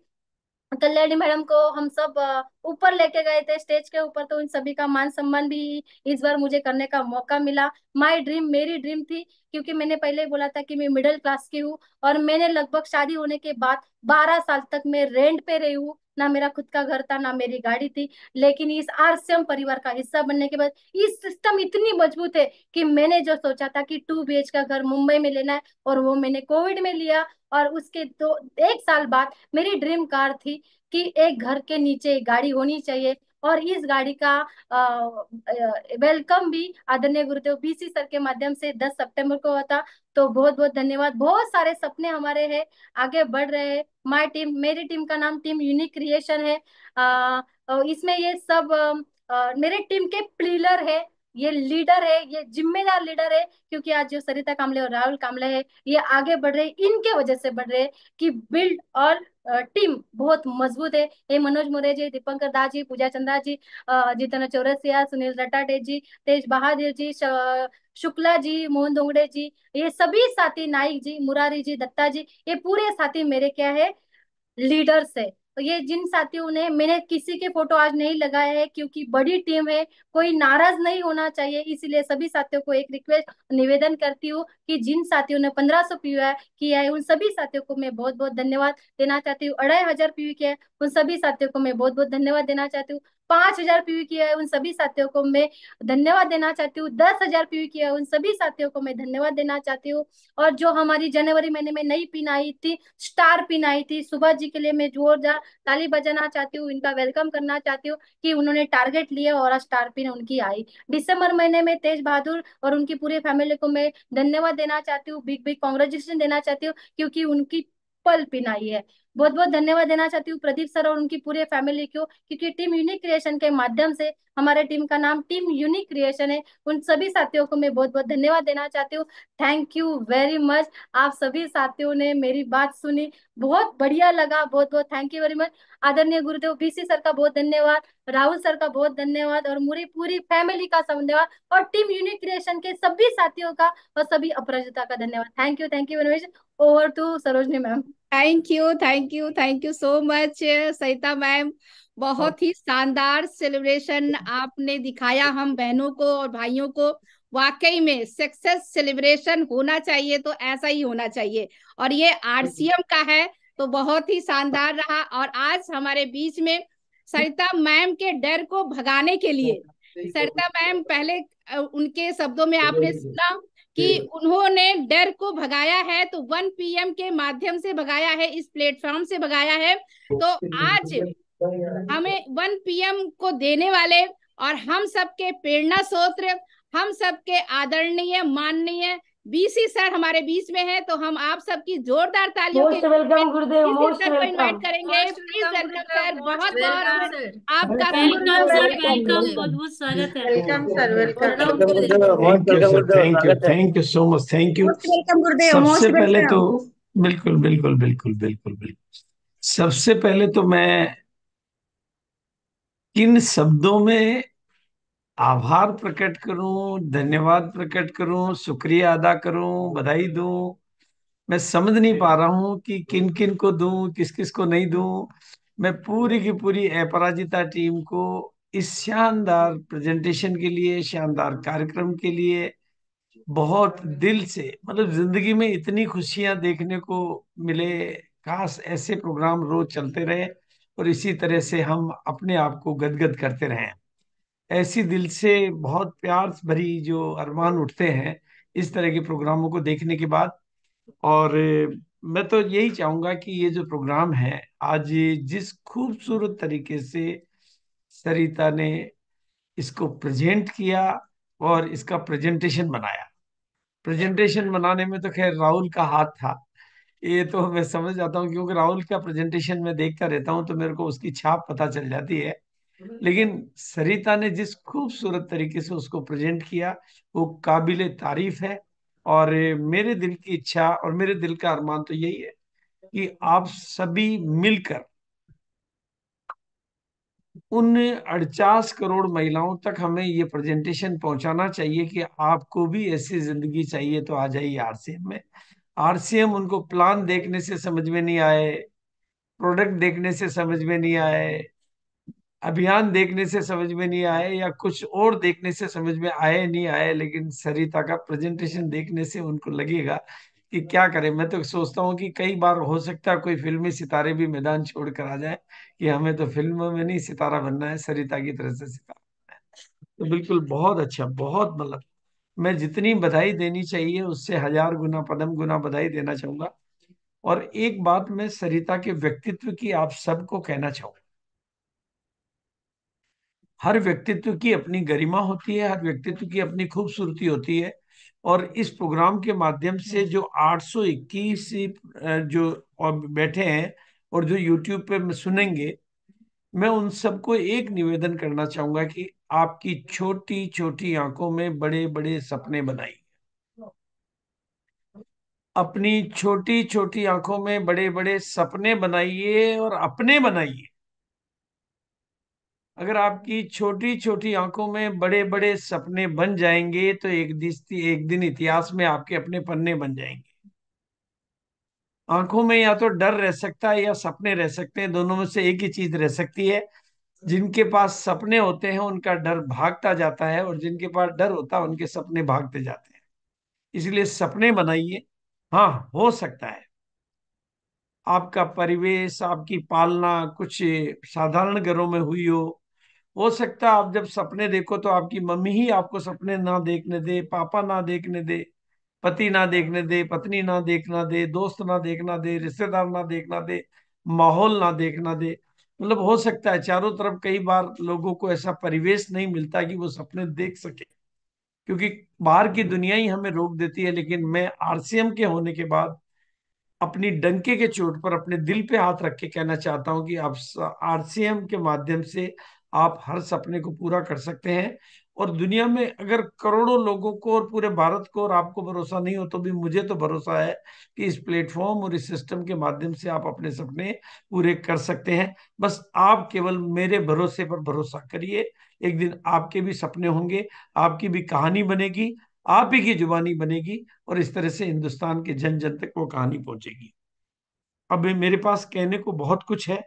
कल्याणी मतलब मैडम को हम सब ऊपर लेके गए थे स्टेज के ऊपर तो उन सभी का मान सम्मान भी इस बार मुझे करने का मौका मिला माय ड्रीम मेरी ड्रीम थी क्योंकि मैंने पहले ही बोला था कि मैं मिडिल क्लास की हूँ और मैंने लगभग शादी होने के बाद 12 साल तक मैं रेंट पे रही हूँ ना मेरा खुद का घर था ना मेरी गाड़ी थी लेकिन इस आरसीएम परिवार का हिस्सा बनने के बाद इस सिस्टम इतनी मजबूत है कि मैंने जो सोचा था कि टू बी का घर मुंबई में लेना है और वो मैंने कोविड में लिया और उसके दो एक साल बाद मेरी ड्रीम कार थी कि एक घर के नीचे गाड़ी होनी चाहिए और इस गाड़ी का वेलकम भी आदरणीय गुरुदेव बीसी सर के माध्यम से 10 सितंबर को होता तो बहुत बहुत धन्यवाद बहुत सारे सपने हमारे हैं आगे बढ़ रहे हैं माय टीम मेरी टीम का नाम टीम यूनिक क्रिएशन है आ, इसमें ये सब आ, मेरे टीम के पिलर है ये लीडर है ये जिम्मेदार लीडर है क्योंकि आज जो सरिता कामले और राहुल कामले है ये आगे बढ़ रहे इनके वजह से बढ़ रहे कि बिल्ड और टीम बहुत मजबूत है ये मनोज मोरे जी दीपंकर दास जी पूजा चंदा जी जितना चौरसिया सुनील रटाटे जी तेज बहादुर जी शुक्ला जी मोहन दोंगड़े जी ये सभी साथी नाइक जी मुरारी जी दत्ता जी ये पूरे साथी मेरे क्या है लीडर्स है ये जिन साथियों ने मैंने किसी के फोटो आज नहीं लगाए है क्योंकि बड़ी टीम है कोई नाराज नहीं होना चाहिए इसलिए सभी साथियों को एक रिक्वेस्ट निवेदन करती हूँ कि जिन साथियों ने पंद्रह सौ पीवी किया है उन सभी साथियों को मैं बहुत बहुत धन्यवाद देना चाहती हूँ अढ़ाई हजार पीवी किया है उन सभी साथियों को मैं बहुत बहुत धन्यवाद देना चाहती हूँ पांच हजार पीवी किया है उन सभी साथियों को मैं धन्यवाद देना चाहती हूँ दस हजार पीवी किया है उन सभी साथियों को मैं धन्यवाद देना चाहती हूँ और जो हमारी जनवरी महीने में नई पिन आई थी स्टार पिन आई थी सुबह जी के लिए मैं जोरदार ताली बजाना चाहती हूँ इनका वेलकम करना चाहती हूँ कि उन्होंने टारगेट लिया और स्टार पिन उनकी आई डिसम्बर महीने में तेज बहादुर और उनकी पूरी फैमिली को मैं धन्यवाद देना चाहती हूँ बिग बिग कॉन्ग्रेचुलेशन देना चाहती हूँ क्योंकि उनकी पल पिन आई है बहुत बहुत धन्यवाद देना चाहती हूँ प्रदीप सर और उनकी पूरे फैमिली को क्योंकि टीम यूनिक क्रिएशन के माध्यम से हमारे टीम का नाम टीम यूनिक क्रिएशन है उन सभी साथियों को मैं बहुत बहुत धन्यवाद देना चाहती हूँ थैंक यू वेरी मच आप सभी साथियों ने मेरी बात सुनी बहुत बढ़िया लगा बहुत बहुत थैंक यू वेरी मच आदरणीय गुरुदेव बीसी सर का बहुत धन्यवाद राहुल सर का बहुत धन्यवाद और मेरी पूरी फैमिली का धन्यवाद और टीम यूनिक क्रिएशन के सभी साथियों का और सभी अपराजिता का धन्यवाद thank you thank you very much over to Sarojini ma'am thank you thank you thank you so much Sahita ma'am बहुत ही शानदार सेलिब्रेशन आपने दिखाया हम बहनों को और भाइयों को वाकई में सक्सेस सेलिब्रेशन होना चाहिए तो ऐसा ही होना चाहिए और ये आरसीएम का है तो बहुत ही शानदार रहा और आज हमारे बीच में सरिता मैम के डर को भगाने के लिए सरिता मैम पहले उनके शब्दों में आपने सुना कि उन्होंने डर को भगाया है तो वन पीएम के माध्यम से भगाया है इस प्लेटफॉर्म से भगाया है तो आज हमें वन पीएम को देने वाले और हम सबके प्रेरणा सोत्र हम सबके आदरणीय माननीय बीसी सर हमारे बीच में है तो हम आप सबकी जोरदार तालियों के इनवाइट करेंगे प्लीज वेलकम सर बहुत बहुत आपका वेलकम सर वेलकम बहुत स्वागत है welcome sir thank you thank you so much thank you welcome Gurudev सबसे पहले तो बिल्कुल बिल्कुल बिल्कुल बिल्कुल बिल्कुल सबसे पहले तो मैं किन शब्दों में आभार प्रकट करूं धन्यवाद प्रकट करूं शुक्रिया अदा करूं बधाई दूं मैं समझ नहीं पा रहा हूं कि किन किन को दूं किस किस को नहीं दूं मैं पूरी की पूरी अपराजिता टीम को इस शानदार प्रेजेंटेशन के लिए शानदार कार्यक्रम के लिए बहुत दिल से मतलब जिंदगी में इतनी खुशियां देखने को मिले काश ऐसे प्रोग्राम रोज चलते रहे और इसी तरह से हम अपने आप को गदगद करते रहें ऐसी दिल से बहुत प्यार भरी जो अरमान उठते हैं इस तरह के प्रोग्रामों को देखने के बाद और मैं तो यही चाहूंगा कि ये जो प्रोग्राम है आज जिस खूबसूरत तरीके से सरिता ने इसको प्रेजेंट किया और इसका प्रेजेंटेशन बनाया प्रेजेंटेशन बनाने में तो खैर राहुल का हाथ था ये तो मैं समझ जाता हूँ क्योंकि राहुल का प्रेजेंटेशन मैं देखता रहता हूँ तो मेरे को उसकी छाप पता चल जाती है लेकिन सरिता ने जिस खूबसूरत तरीके से उसको प्रेजेंट किया वो काबिल तारीफ है और मेरे दिल की इच्छा और मेरे दिल का अरमान तो यही है कि आप सभी मिलकर उन अड़चास करोड़ महिलाओं तक हमें ये प्रेजेंटेशन पहुंचाना चाहिए कि आपको भी ऐसी जिंदगी चाहिए तो आ जाइए आरसीएम में आरसीएम उनको प्लान देखने से समझ में नहीं आए प्रोडक्ट देखने से समझ में नहीं आए अभियान देखने से समझ में नहीं आए या कुछ और देखने से समझ में आए नहीं आए लेकिन सरिता का प्रेजेंटेशन देखने से उनको लगेगा कि क्या करें मैं तो सोचता हूँ कि कई बार हो सकता है कोई फिल्मी सितारे भी मैदान छोड़कर आ जाए कि हमें तो फिल्म में नहीं सितारा बनना है सरिता की तरह से सितारा तो बिल्कुल बहुत अच्छा बहुत मतलब मैं जितनी बधाई देनी चाहिए उससे हजार गुना पदम गुना बधाई देना चाहूंगा और एक बात मैं सरिता के व्यक्तित्व की आप सबको कहना चाहूंगा हर व्यक्तित्व की अपनी गरिमा होती है हर व्यक्तित्व की अपनी खूबसूरती होती है और इस प्रोग्राम के माध्यम से जो 821 जो बैठे हैं और जो यूट्यूब पे सुनेंगे मैं उन सबको एक निवेदन करना चाहूंगा कि आपकी छोटी छोटी आंखों में बड़े बड़े सपने बनाइए अपनी छोटी छोटी आंखों में बड़े बड़े सपने बनाइए और अपने बनाइए अगर आपकी छोटी छोटी आंखों में बड़े बड़े सपने बन जाएंगे तो एक दिन एक दिन इतिहास में आपके अपने पन्ने बन जाएंगे आंखों में या तो डर रह सकता है या सपने रह सकते हैं दोनों में से एक ही चीज रह सकती है जिनके पास सपने होते हैं उनका डर भागता जाता है और जिनके पास डर होता है उनके सपने भागते जाते हैं इसलिए सपने बनाइए हाँ हो सकता है आपका परिवेश आपकी पालना कुछ साधारण घरों में हुई हो हो सकता है आप जब सपने देखो तो आपकी मम्मी ही आपको सपने ना देखने दे पापा ना देखने दे पति ना देखने दे पत्नी ना देखना दे दोस्त ना देखना दे रिश्तेदार ना देखना दे माहौल ना देखना दे मतलब हो सकता है चारों तरफ कई बार लोगों को ऐसा परिवेश नहीं मिलता कि वो सपने देख सके क्योंकि बाहर की दुनिया ही हमें रोक देती है लेकिन मैं आरसीएम के होने के बाद अपनी डंके के चोट पर अपने दिल पे हाथ रख के कहना चाहता हूँ कि आप आरसीएम के माध्यम से आप हर सपने को पूरा कर सकते हैं और दुनिया में अगर करोड़ों लोगों को और पूरे भारत को और आपको भरोसा नहीं हो तो भी मुझे तो भरोसा है कि इस प्लेटफॉर्म और इस सिस्टम के माध्यम से आप अपने सपने पूरे कर सकते हैं बस आप केवल मेरे भरोसे पर भरोसा करिए एक दिन आपके भी सपने होंगे आपकी भी कहानी बनेगी आप ही की जुबानी बनेगी और इस तरह से हिंदुस्तान के जन जन तक वो कहानी पहुंचेगी अब मेरे पास कहने को बहुत कुछ है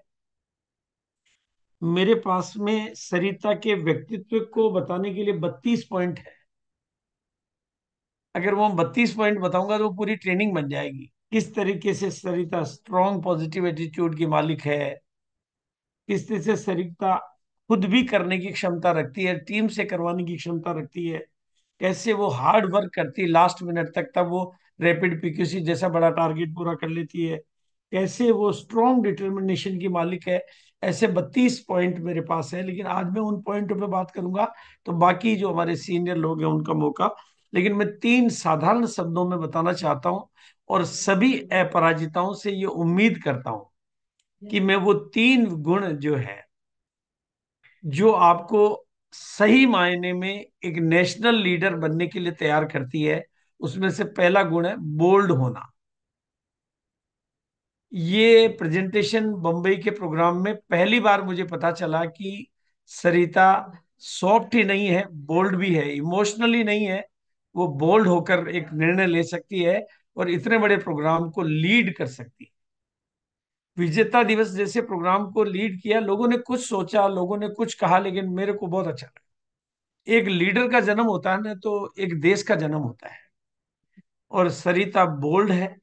मेरे पास में सरिता के व्यक्तित्व को बताने के लिए बत्तीस पॉइंट है अगर वो बत्तीस पॉइंट बताऊंगा तो पूरी ट्रेनिंग बन जाएगी किस तरीके से सरिता स्ट्रॉन्ग पॉजिटिव एटीट्यूड की मालिक है किस तरह से सरिता खुद भी करने की क्षमता रखती है टीम से करवाने की क्षमता रखती है कैसे वो हार्ड वर्क करती है लास्ट मिनट तक तब वो रैपिड पीक्यूसी जैसा बड़ा टारगेट पूरा कर लेती है कैसे वो स्ट्रॉन्ग डिटर्मिनेशन की मालिक है ऐसे बत्तीस पॉइंट मेरे पास है लेकिन आज मैं उन पॉइंटों पे बात करूंगा तो बाकी जो हमारे सीनियर लोग हैं उनका मौका लेकिन मैं तीन साधारण शब्दों में बताना चाहता हूँ और सभी अपराजिताओं से ये उम्मीद करता हूं कि मैं वो तीन गुण जो है जो आपको सही मायने में एक नेशनल लीडर बनने के लिए तैयार करती है उसमें से पहला गुण है बोल्ड होना ये प्रेजेंटेशन बम्बई के प्रोग्राम में पहली बार मुझे पता चला कि सरिता सॉफ्ट ही नहीं है बोल्ड भी है इमोशनली नहीं है वो बोल्ड होकर एक निर्णय ले सकती है और इतने बड़े प्रोग्राम को लीड कर सकती है विजेता दिवस जैसे प्रोग्राम को लीड किया लोगों ने कुछ सोचा लोगों ने कुछ कहा लेकिन मेरे को बहुत अच्छा लगा एक लीडर का जन्म होता है ना तो एक देश का जन्म होता है और सरिता बोल्ड है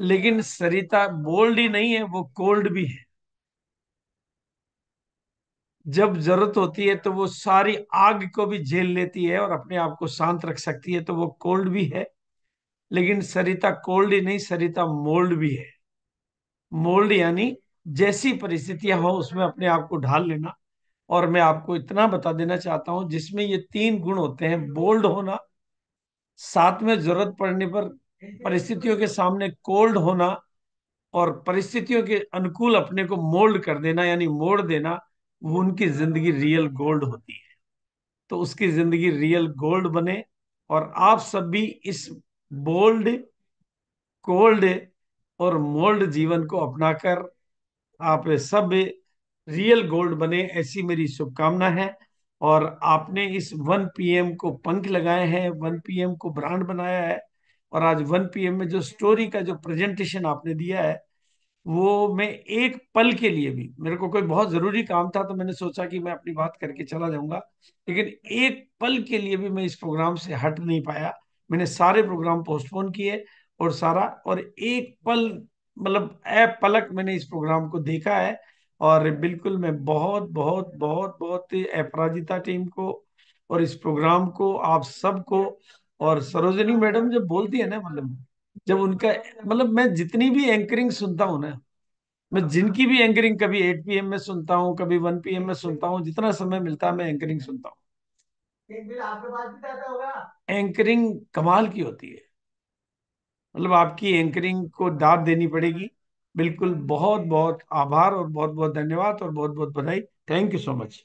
लेकिन सरिता बोल्ड ही नहीं है वो कोल्ड भी है जब जरूरत होती है तो वो सारी आग को भी झेल लेती है और अपने आप को शांत रख सकती है तो वो कोल्ड भी है लेकिन सरिता कोल्ड ही नहीं सरिता मोल्ड भी है मोल्ड यानी जैसी परिस्थितियां हो उसमें अपने आप को ढाल लेना और मैं आपको इतना बता देना चाहता हूं जिसमें ये तीन गुण होते हैं बोल्ड होना साथ में जरूरत पड़ने पर परिस्थितियों के सामने कोल्ड होना और परिस्थितियों के अनुकूल अपने को मोल्ड कर देना यानी मोड़ देना वो उनकी जिंदगी रियल गोल्ड होती है तो उसकी जिंदगी रियल गोल्ड बने और आप सब भी इस बोल्ड कोल्ड और मोल्ड जीवन को अपनाकर आप सब रियल गोल्ड बने ऐसी मेरी शुभकामना है और आपने इस वन पीएम को पंख लगाए हैं वन पीएम को ब्रांड बनाया है और आज वन पीएम में जो स्टोरी का जो प्रेजेंटेशन आपने दिया है वो मैं एक पल के लिए भी मेरे को कोई बहुत ज़रूरी काम था तो मैंने सोचा कि मैं अपनी बात करके चला जाऊंगा लेकिन एक पल के लिए भी मैं इस प्रोग्राम से हट नहीं पाया मैंने सारे प्रोग्राम पोस्टपोन किए और सारा और एक पल मतलब ए पलक मैंने इस प्रोग्राम को देखा है और बिल्कुल मैं बहुत बहुत बहुत बहुत अपराजिता टीम को और इस प्रोग्राम को आप सबको और सरोजनी मैडम जब बोलती है ना मतलब जब उनका मतलब मैं जितनी भी एंकरिंग सुनता हूँ ना मैं हाँ। जिनकी भी एंकरिंग कभी एट पी में सुनता हूँ कभी वन पी में सुनता हूँ जितना समय मिलता है मैं एंकरिंग सुनता हूँ एंकरिंग कमाल की होती है मतलब आपकी एंकरिंग को दाद देनी पड़ेगी बिल्कुल बहुत बहुत आभार और बहुत बहुत धन्यवाद और बहुत बहुत बधाई thank you so much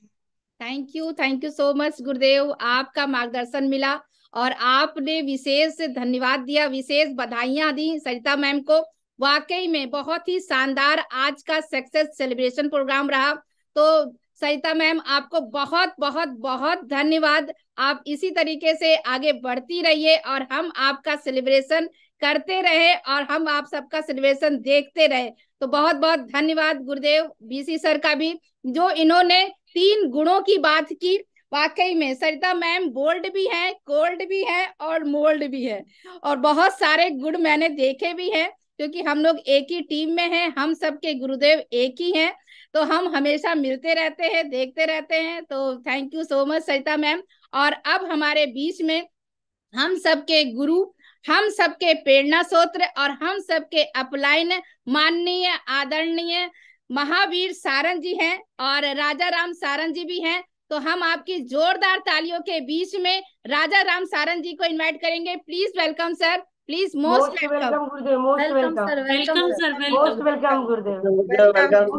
thank you thank you so much Gurudev आपका मार्गदर्शन मिला और आपने विशेष धन्यवाद दिया विशेष बधाइयां दी सरिता मैम को वाकई में बहुत ही शानदार आज का सक्सेस सेलिब्रेशन प्रोग्राम रहा तो सरिता मैम आपको बहुत बहुत बहुत धन्यवाद आप इसी तरीके से आगे बढ़ती रहिए और हम आपका सेलिब्रेशन करते रहे और हम आप सबका सेलिब्रेशन देखते रहे तो बहुत बहुत धन्यवाद गुरुदेव बीसी सर का भी जो इन्होंने तीन गुणों की बात की वाकई में सरिता मैम बोल्ड भी है कोल्ड भी है और मोल्ड भी है और बहुत सारे गुण मैंने देखे भी हैं क्योंकि हम लोग एक ही टीम में हैं हम सबके गुरुदेव एक ही हैं तो हम हमेशा मिलते रहते हैं देखते रहते हैं तो thank you so much Sarita ma'am और अब हमारे बीच में हम सबके गुरु हम सबके प्रेरणा सूत्र और हम सबके अपलाइन माननीय आदरणीय महावीर सारंग जी हैं और राजा राम सारंग जी भी हैं तो हम आपकी जोरदार तालियों के बीच में राजा राम सारण जी को इनवाइट करेंगे please welcome sir please most welcome Gurudev most welcome welcome sir most welcome Gurudev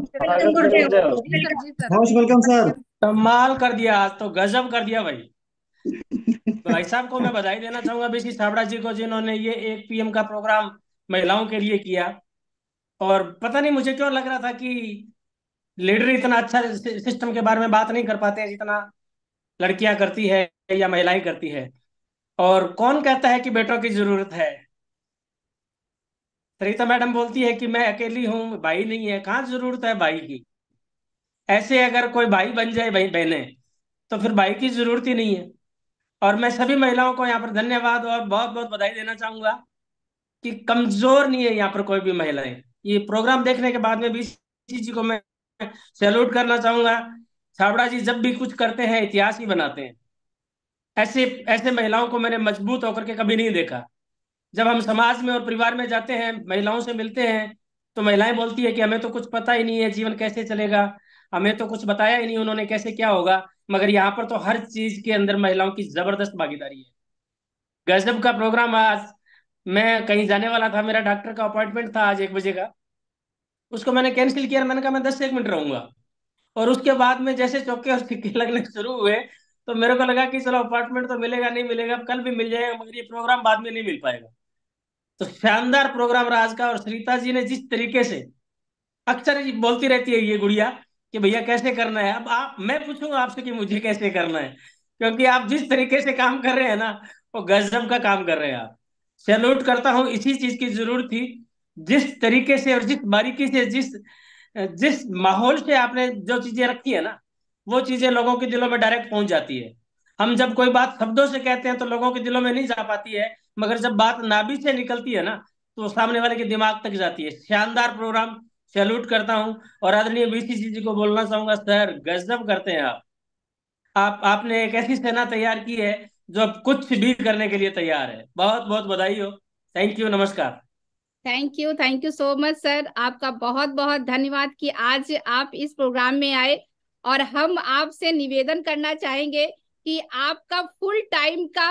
most welcome sir कमाल कर दिया आज तो गजब कर दिया भाई तो भाई साहब को मैं बधाई देना चाहूंगा बीसी छाबड़ा जी को जिन्होंने ये एक पीएम का प्रोग्राम महिलाओं के लिए किया और पता नहीं मुझे क्यों लग रहा था कि लीडर इतना अच्छा सिस्टम के बारे में बात नहीं कर पाते हैं जितना लड़कियां करती है या महिलाएं करती है और कौन कहता है कि बेटों की जरूरत है सरिता मैडम बोलती है कि मैं अकेली हूं भाई नहीं है कहाँ जरूरत है भाई की ऐसे अगर कोई भाई बन जाए भाई बहने तो फिर भाई की जरूरत ही नहीं है और मैं सभी महिलाओं को यहाँ पर धन्यवाद और बहुत बहुत बधाई देना चाहूंगा कि कमजोर नहीं है यहाँ पर कोई भी महिलाएं ये प्रोग्राम देखने के बाद में भी जी को मैं सैल्यूट करना चाहूंगा छाबड़ा जी जब भी कुछ करते हैं इतिहास ही बनाते हैं ऐसे ऐसे महिलाओं को मैंने मजबूत होकर के कभी नहीं देखा जब हम समाज में और परिवार में जाते हैं महिलाओं से मिलते हैं तो महिलाएं बोलती है कि हमें तो कुछ पता ही नहीं है जीवन कैसे चलेगा हमें तो कुछ बताया ही नहीं उन्होंने कैसे क्या होगा मगर यहाँ पर तो हर चीज के अंदर महिलाओं की जबरदस्त भागीदारी है गजब का प्रोग्राम आज मैं कहीं जाने वाला था मेरा डॉक्टर का अपॉइंटमेंट था आज एक बजे का उसको मैंने कैंसिल किया मैंने कहा मैं दस एक मिनट रहूंगा और उसके बाद में जैसे चौके और सिक्के लगने शुरू हुए तो मेरे को लगा कि चलो अपार्टमेंट तो मिलेगा नहीं मिलेगा कल भी मिल जाएगा मगर ये प्रोग्राम बाद में नहीं मिल पाएगा तो शानदार प्रोग्राम राज का और सरिता जी ने जिस तरीके से अक्सर बोलती रहती है ये गुड़िया कि भैया कैसे करना है अब आप मैं पूछूंगा आपसे कि मुझे कैसे करना है क्योंकि आप जिस तरीके से काम कर रहे हैं ना वो गजब का काम कर रहे हैं आप सैल्यूट करता हूँ इसी चीज की जरूरत थी जिस तरीके से और जिस बारीकी से जिस जिस माहौल से आपने जो चीजें रखी है ना वो चीजें लोगों के दिलों में डायरेक्ट पहुंच जाती है हम जब कोई बात शब्दों से कहते हैं तो लोगों के दिलों में नहीं जा पाती है मगर जब बात नाभि से निकलती है ना तो सामने वाले के दिमाग तक जाती है शानदार प्रोग्राम सैल्यूट करता हूं और आदरणीय बीसी जी को बोलना चाहूंगा सर गजब करते हैं आप आप आपने एक ऐसी सेना तैयार की है जो कुछ भी करने के लिए तैयार है बहुत बहुत बधाई हो थैंक यू नमस्कार thank you thank you so much sir आपका बहुत बहुत धन्यवाद कि आज आप इस प्रोग्राम में आए और हम आपसे निवेदन करना चाहेंगे कि आपका फुल टाइम का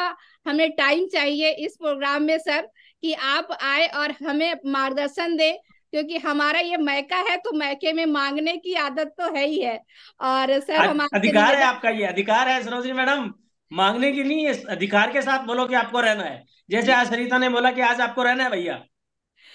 हमें टाइम चाहिए इस प्रोग्राम में सर कि आप आए और हमें मार्गदर्शन दे क्योंकि हमारा ये मैका है तो मैके में मांगने की आदत तो है ही है और सर हमारा अधिकार है आपका ये अधिकार है सरोजी मैडम मांगने की नहीं अधिकार के साथ बोलो कि आपको रहना है जैसे आज सरिता ने बोला कि आज आपको रहना है भैया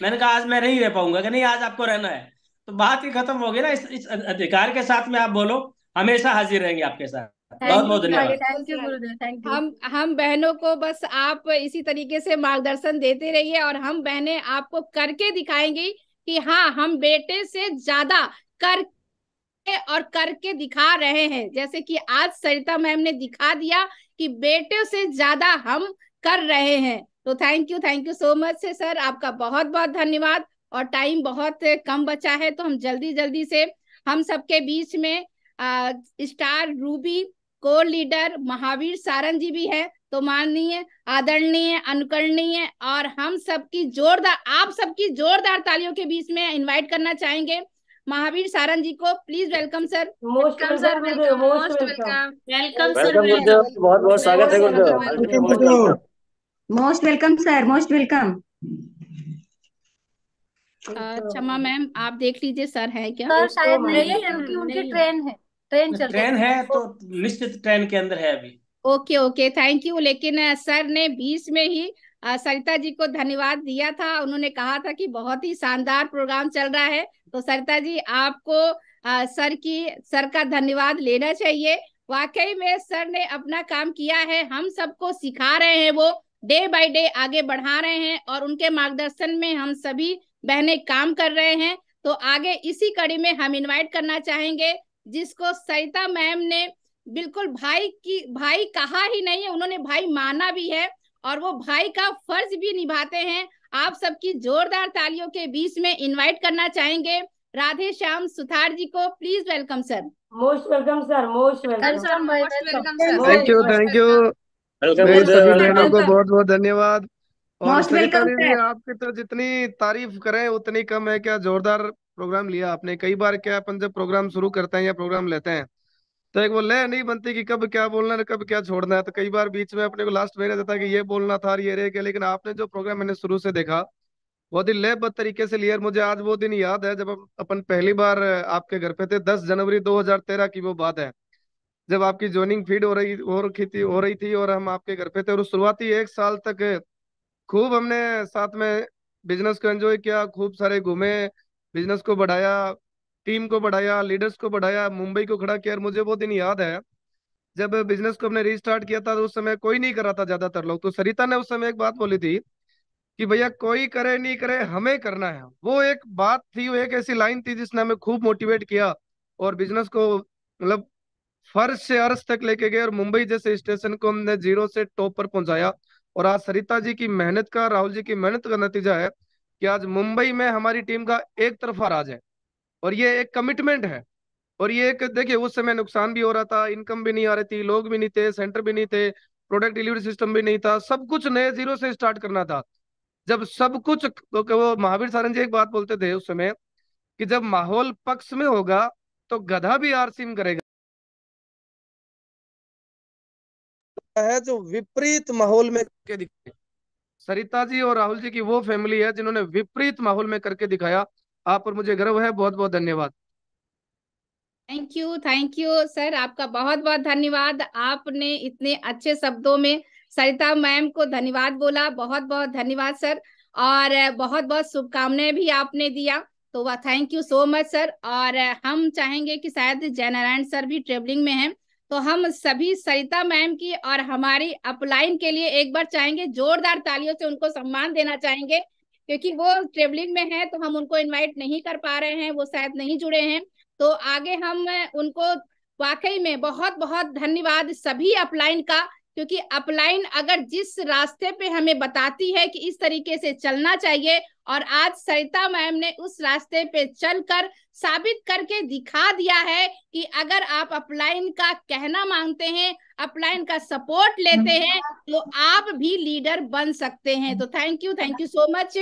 मैंने कहा आज मैं नहीं रह पाऊंगा कि नहीं आज आपको रहना है तो बात ही खत्म हो गई ना इस, इस अधिकार के साथ में आप बोलो हमेशा हाजिर रहेंगे आपके साथ बहुत बहुत धन्यवाद हम हम बहनों को बस आप इसी तरीके से मार्गदर्शन देते रहिए और हम बहनें आपको करके दिखाएंगी कि हाँ हम बेटे से ज्यादा कर और करके दिखा रहे हैं जैसे कि आज सरिता मैम ने दिखा दिया कि बेटे से ज्यादा हम कर रहे हैं तो thank you thank you so much से सर आपका बहुत बहुत धन्यवाद और टाइम बहुत कम बचा है तो हम जल्दी जल्दी से हम सबके बीच में आ, स्टार रूबी को लीडर महावीर सारंग जी भी है तो माननीय आदरणीय अनुकरणीय और हम सबकी जोरदार आप सबकी जोरदार तालियों के बीच में इनवाइट करना चाहेंगे महावीर सारंग जी को please welcome sir welcome sir welcome most welcome welcome sir बहुत बहुत स्वागत है most welcome sir most welcome Kshama ma'am आप देख लीजिए सर है क्या सर तो शायद नहीं है क्योंकि उनकी ट्रेन है ट्रेन चल ट्रेन है तो लिस्ट ट्रेन के अंदर है अभी ओके ओके थैंक यू लेकिन सर ने बीच में ही सरिता जी को धन्यवाद दिया था उन्होंने कहा था कि बहुत ही शानदार प्रोग्राम चल रहा है तो सरिता जी आपको आ, सर की सर का धन्यवाद लेना चाहिए वाकई में सर ने अपना काम किया है हम सबको सिखा रहे हैं वो डे बाय डे आगे बढ़ा रहे हैं और उनके मार्गदर्शन में हम सभी बहनें काम कर रहे हैं तो आगे इसी कड़ी में हम इनवाइट करना चाहेंगे जिसको सरिता मैम ने बिल्कुल भाई की भाई कहा ही नहीं है उन्होंने भाई माना भी है और वो भाई का फर्ज भी निभाते हैं आप सबकी जोरदार तालियों के बीच में इनवाइट करना चाहेंगे राधे श्याम सुथार जी को please welcome sir most welcome sir most welcome sir thank you thank you आपको बहुत बहुत धन्यवाद आप आपकी तो जितनी तारीफ करें उतनी कम है क्या जोरदार प्रोग्राम लिया आपने कई बार क्या अपन जब प्रोग्राम शुरू करते हैं या प्रोग्राम लेते हैं तो एक वो लय नहीं बनती कि कब क्या बोलना है कब क्या छोड़ना है तो कई बार बीच में अपने को लास्ट में रहता कि ये बोलना था ये रह गया लेकिन आपने जो प्रोग्राम मैंने शुरू से देखा बहुत ही लयबद्ध तरीके से लिया मुझे आज वो दिन याद है जब अपन पहली बार आपके घर पे थे दस जनवरी दो की वो बात है जब आपकी जोनिंग फीड हो रही हो रखी थी हो रही थी और हम आपके घर पे थे और शुरुआती एक साल तक खूब हमने साथ में बिजनेस को एंजॉय किया खूब सारे घूमे बिजनेस को बढ़ाया टीम को बढ़ाया लीडर्स को बढ़ाया मुंबई को खड़ा किया और मुझे वो दिन याद है जब बिजनेस को हमने रिस्टार्ट किया था तो उस समय कोई नहीं कर रहा था ज्यादातर लोग तो सरिता ने उस समय एक बात बोली थी कि भैया कोई करे नहीं करे हमें करना है वो एक बात थी वो एक ऐसी लाइन थी जिसने हमें खूब मोटिवेट किया और बिजनेस को मतलब फर्श से अर्श तक लेके गए और मुंबई जैसे स्टेशन को हमने जीरो से टॉप पर पहुंचाया और आज सरिता जी की मेहनत का राहुल जी की मेहनत का नतीजा है कि आज मुंबई में हमारी टीम का एक तरफा राज है और ये एक कमिटमेंट है और ये एक देखिए उस समय नुकसान भी हो रहा था इनकम भी नहीं आ रही थी लोग भी नहीं थे सेंटर भी नहीं थे प्रोडक्ट डिलीवरी सिस्टम भी नहीं था सब कुछ नए जीरो से स्टार्ट करना था जब सब कुछ तो वो महावीर सारन जी एक बात बोलते थे उस समय कि जब माहौल पक्ष में होगा तो गधा भी आरसीम करेगा है जो विपरीत माहौल में करके दिखाया सरिता जी और राहुल जी की वो फैमिली है जिन्होंने विपरीत माहौल में करके दिखाया आप पर मुझे गर्व है बहुत बहुत धन्यवाद thank you thank you sir आपका बहुत बहुत धन्यवाद आपने इतने अच्छे शब्दों में सरिता मैम को धन्यवाद बोला बहुत बहुत धन्यवाद सर और बहुत बहुत शुभकामनाएं भी आपने दिया तो वह thank you so much sir और हम चाहेंगे कि शायद जयनारायण सर भी ट्रेवलिंग में हैं तो हम सभी सरिता मैम की और हमारी अपलाइन के लिए एक बार चाहेंगे जोरदार तालियों से उनको सम्मान देना चाहेंगे क्योंकि वो ट्रेवलिंग में है तो हम उनको इनवाइट नहीं कर पा रहे हैं वो शायद नहीं जुड़े हैं तो आगे हम उनको वाकई में बहुत बहुत धन्यवाद सभी अपलाइन का क्योंकि अपलाइन अगर जिस रास्ते पे हमें बताती है कि इस तरीके से चलना चाहिए और आज सरिता मैम ने उस रास्ते पे चलकर साबित करके दिखा दिया है कि अगर आप अपलाइन का कहना मांगते हैं अपलाइन का सपोर्ट लेते हम्म। हैं तो आप भी लीडर बन सकते हैं तो thank you thank you so much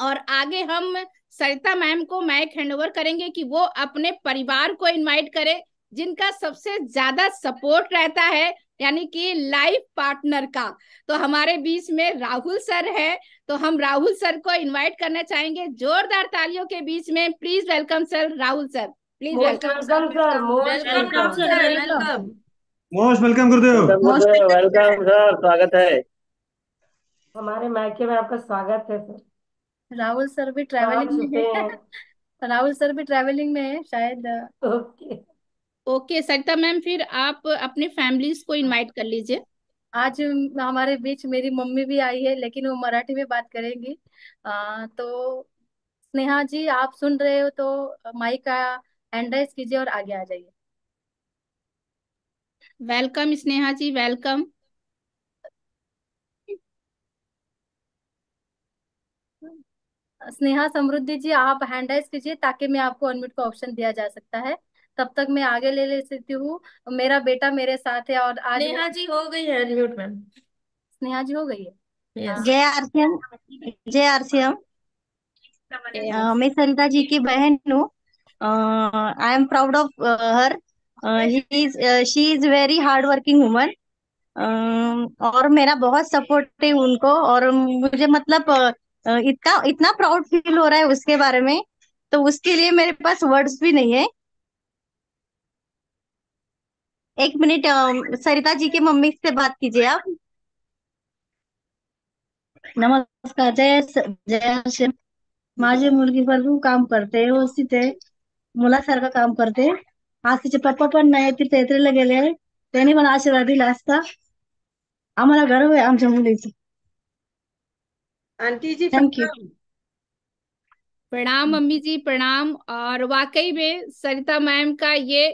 और आगे हम सरिता मैम को हैंड हैंडओवर करेंगे कि वो अपने परिवार को इनवाइट करें जिनका सबसे ज्यादा सपोर्ट रहता है यानी कि लाइफ पार्टनर का तो हमारे बीच में राहुल सर है तो हम राहुल सर को इनवाइट करना चाहेंगे जोरदार तालियों के बीच में please welcome sir Rahul sir please welcome sir welcome sir welcome most welcome Gurudev most welcome sir स्वागत है हमारे मायके में आपका स्वागत है सर राहुल सर भी ट्रैवलिंग में है राहुल सर भी ट्रैवलिंग में है शायद ओके ओके सरिता मैम फिर आप अपने फैमिलीज को इनवाइट कर लीजिए आज हमारे बीच मेरी मम्मी भी आई है लेकिन वो मराठी में बात करेंगी आ, तो स्नेहा जी आप सुन रहे हो तो माइक का हैंडराइज कीजिए और आगे आ जाइए वेलकम स्नेहा जी वेलकम स्नेहा समृद्धि जी आप हैंड कीजिए ताकि मैं आपको अनम्यूट का ऑप्शन दिया जा सकता है तब तक मैं आगे ले ले सकती हूँ मेरा बेटा मेरे साथ है और आज नेहा जी हो गई है अनम्यूट मैम स्नेहा जी हो गई है जय आरसीएम जय आरसीएम मैं सरिता जी की बहन हूँ I am proud of her she is very hard working woman और मेरा बहुत सपोर्ट है उनको और मुझे मतलब इतना इतना प्राउड फील हो रहा है उसके बारे में तो उसके लिए मेरे पास वर्ड्स भी नहीं है एक मिनट सरिता जी के मम्मी से बात कीजिए आप नमस्कार जय जय माझी मुलगी भरपूर काम करते व्यवस्थित आहे मुलासारखं काम करते आज तिचे पप्पा पण नाही ते यात्रेला गेले त्यांनी पण आशीर्वाद दिला असता आम्हाला गर्व आहे आमच्या मुलीचं आंटी जी थैंक प्रणाम मम्मी जी प्रणाम और वाकई में सरिता मैम का ये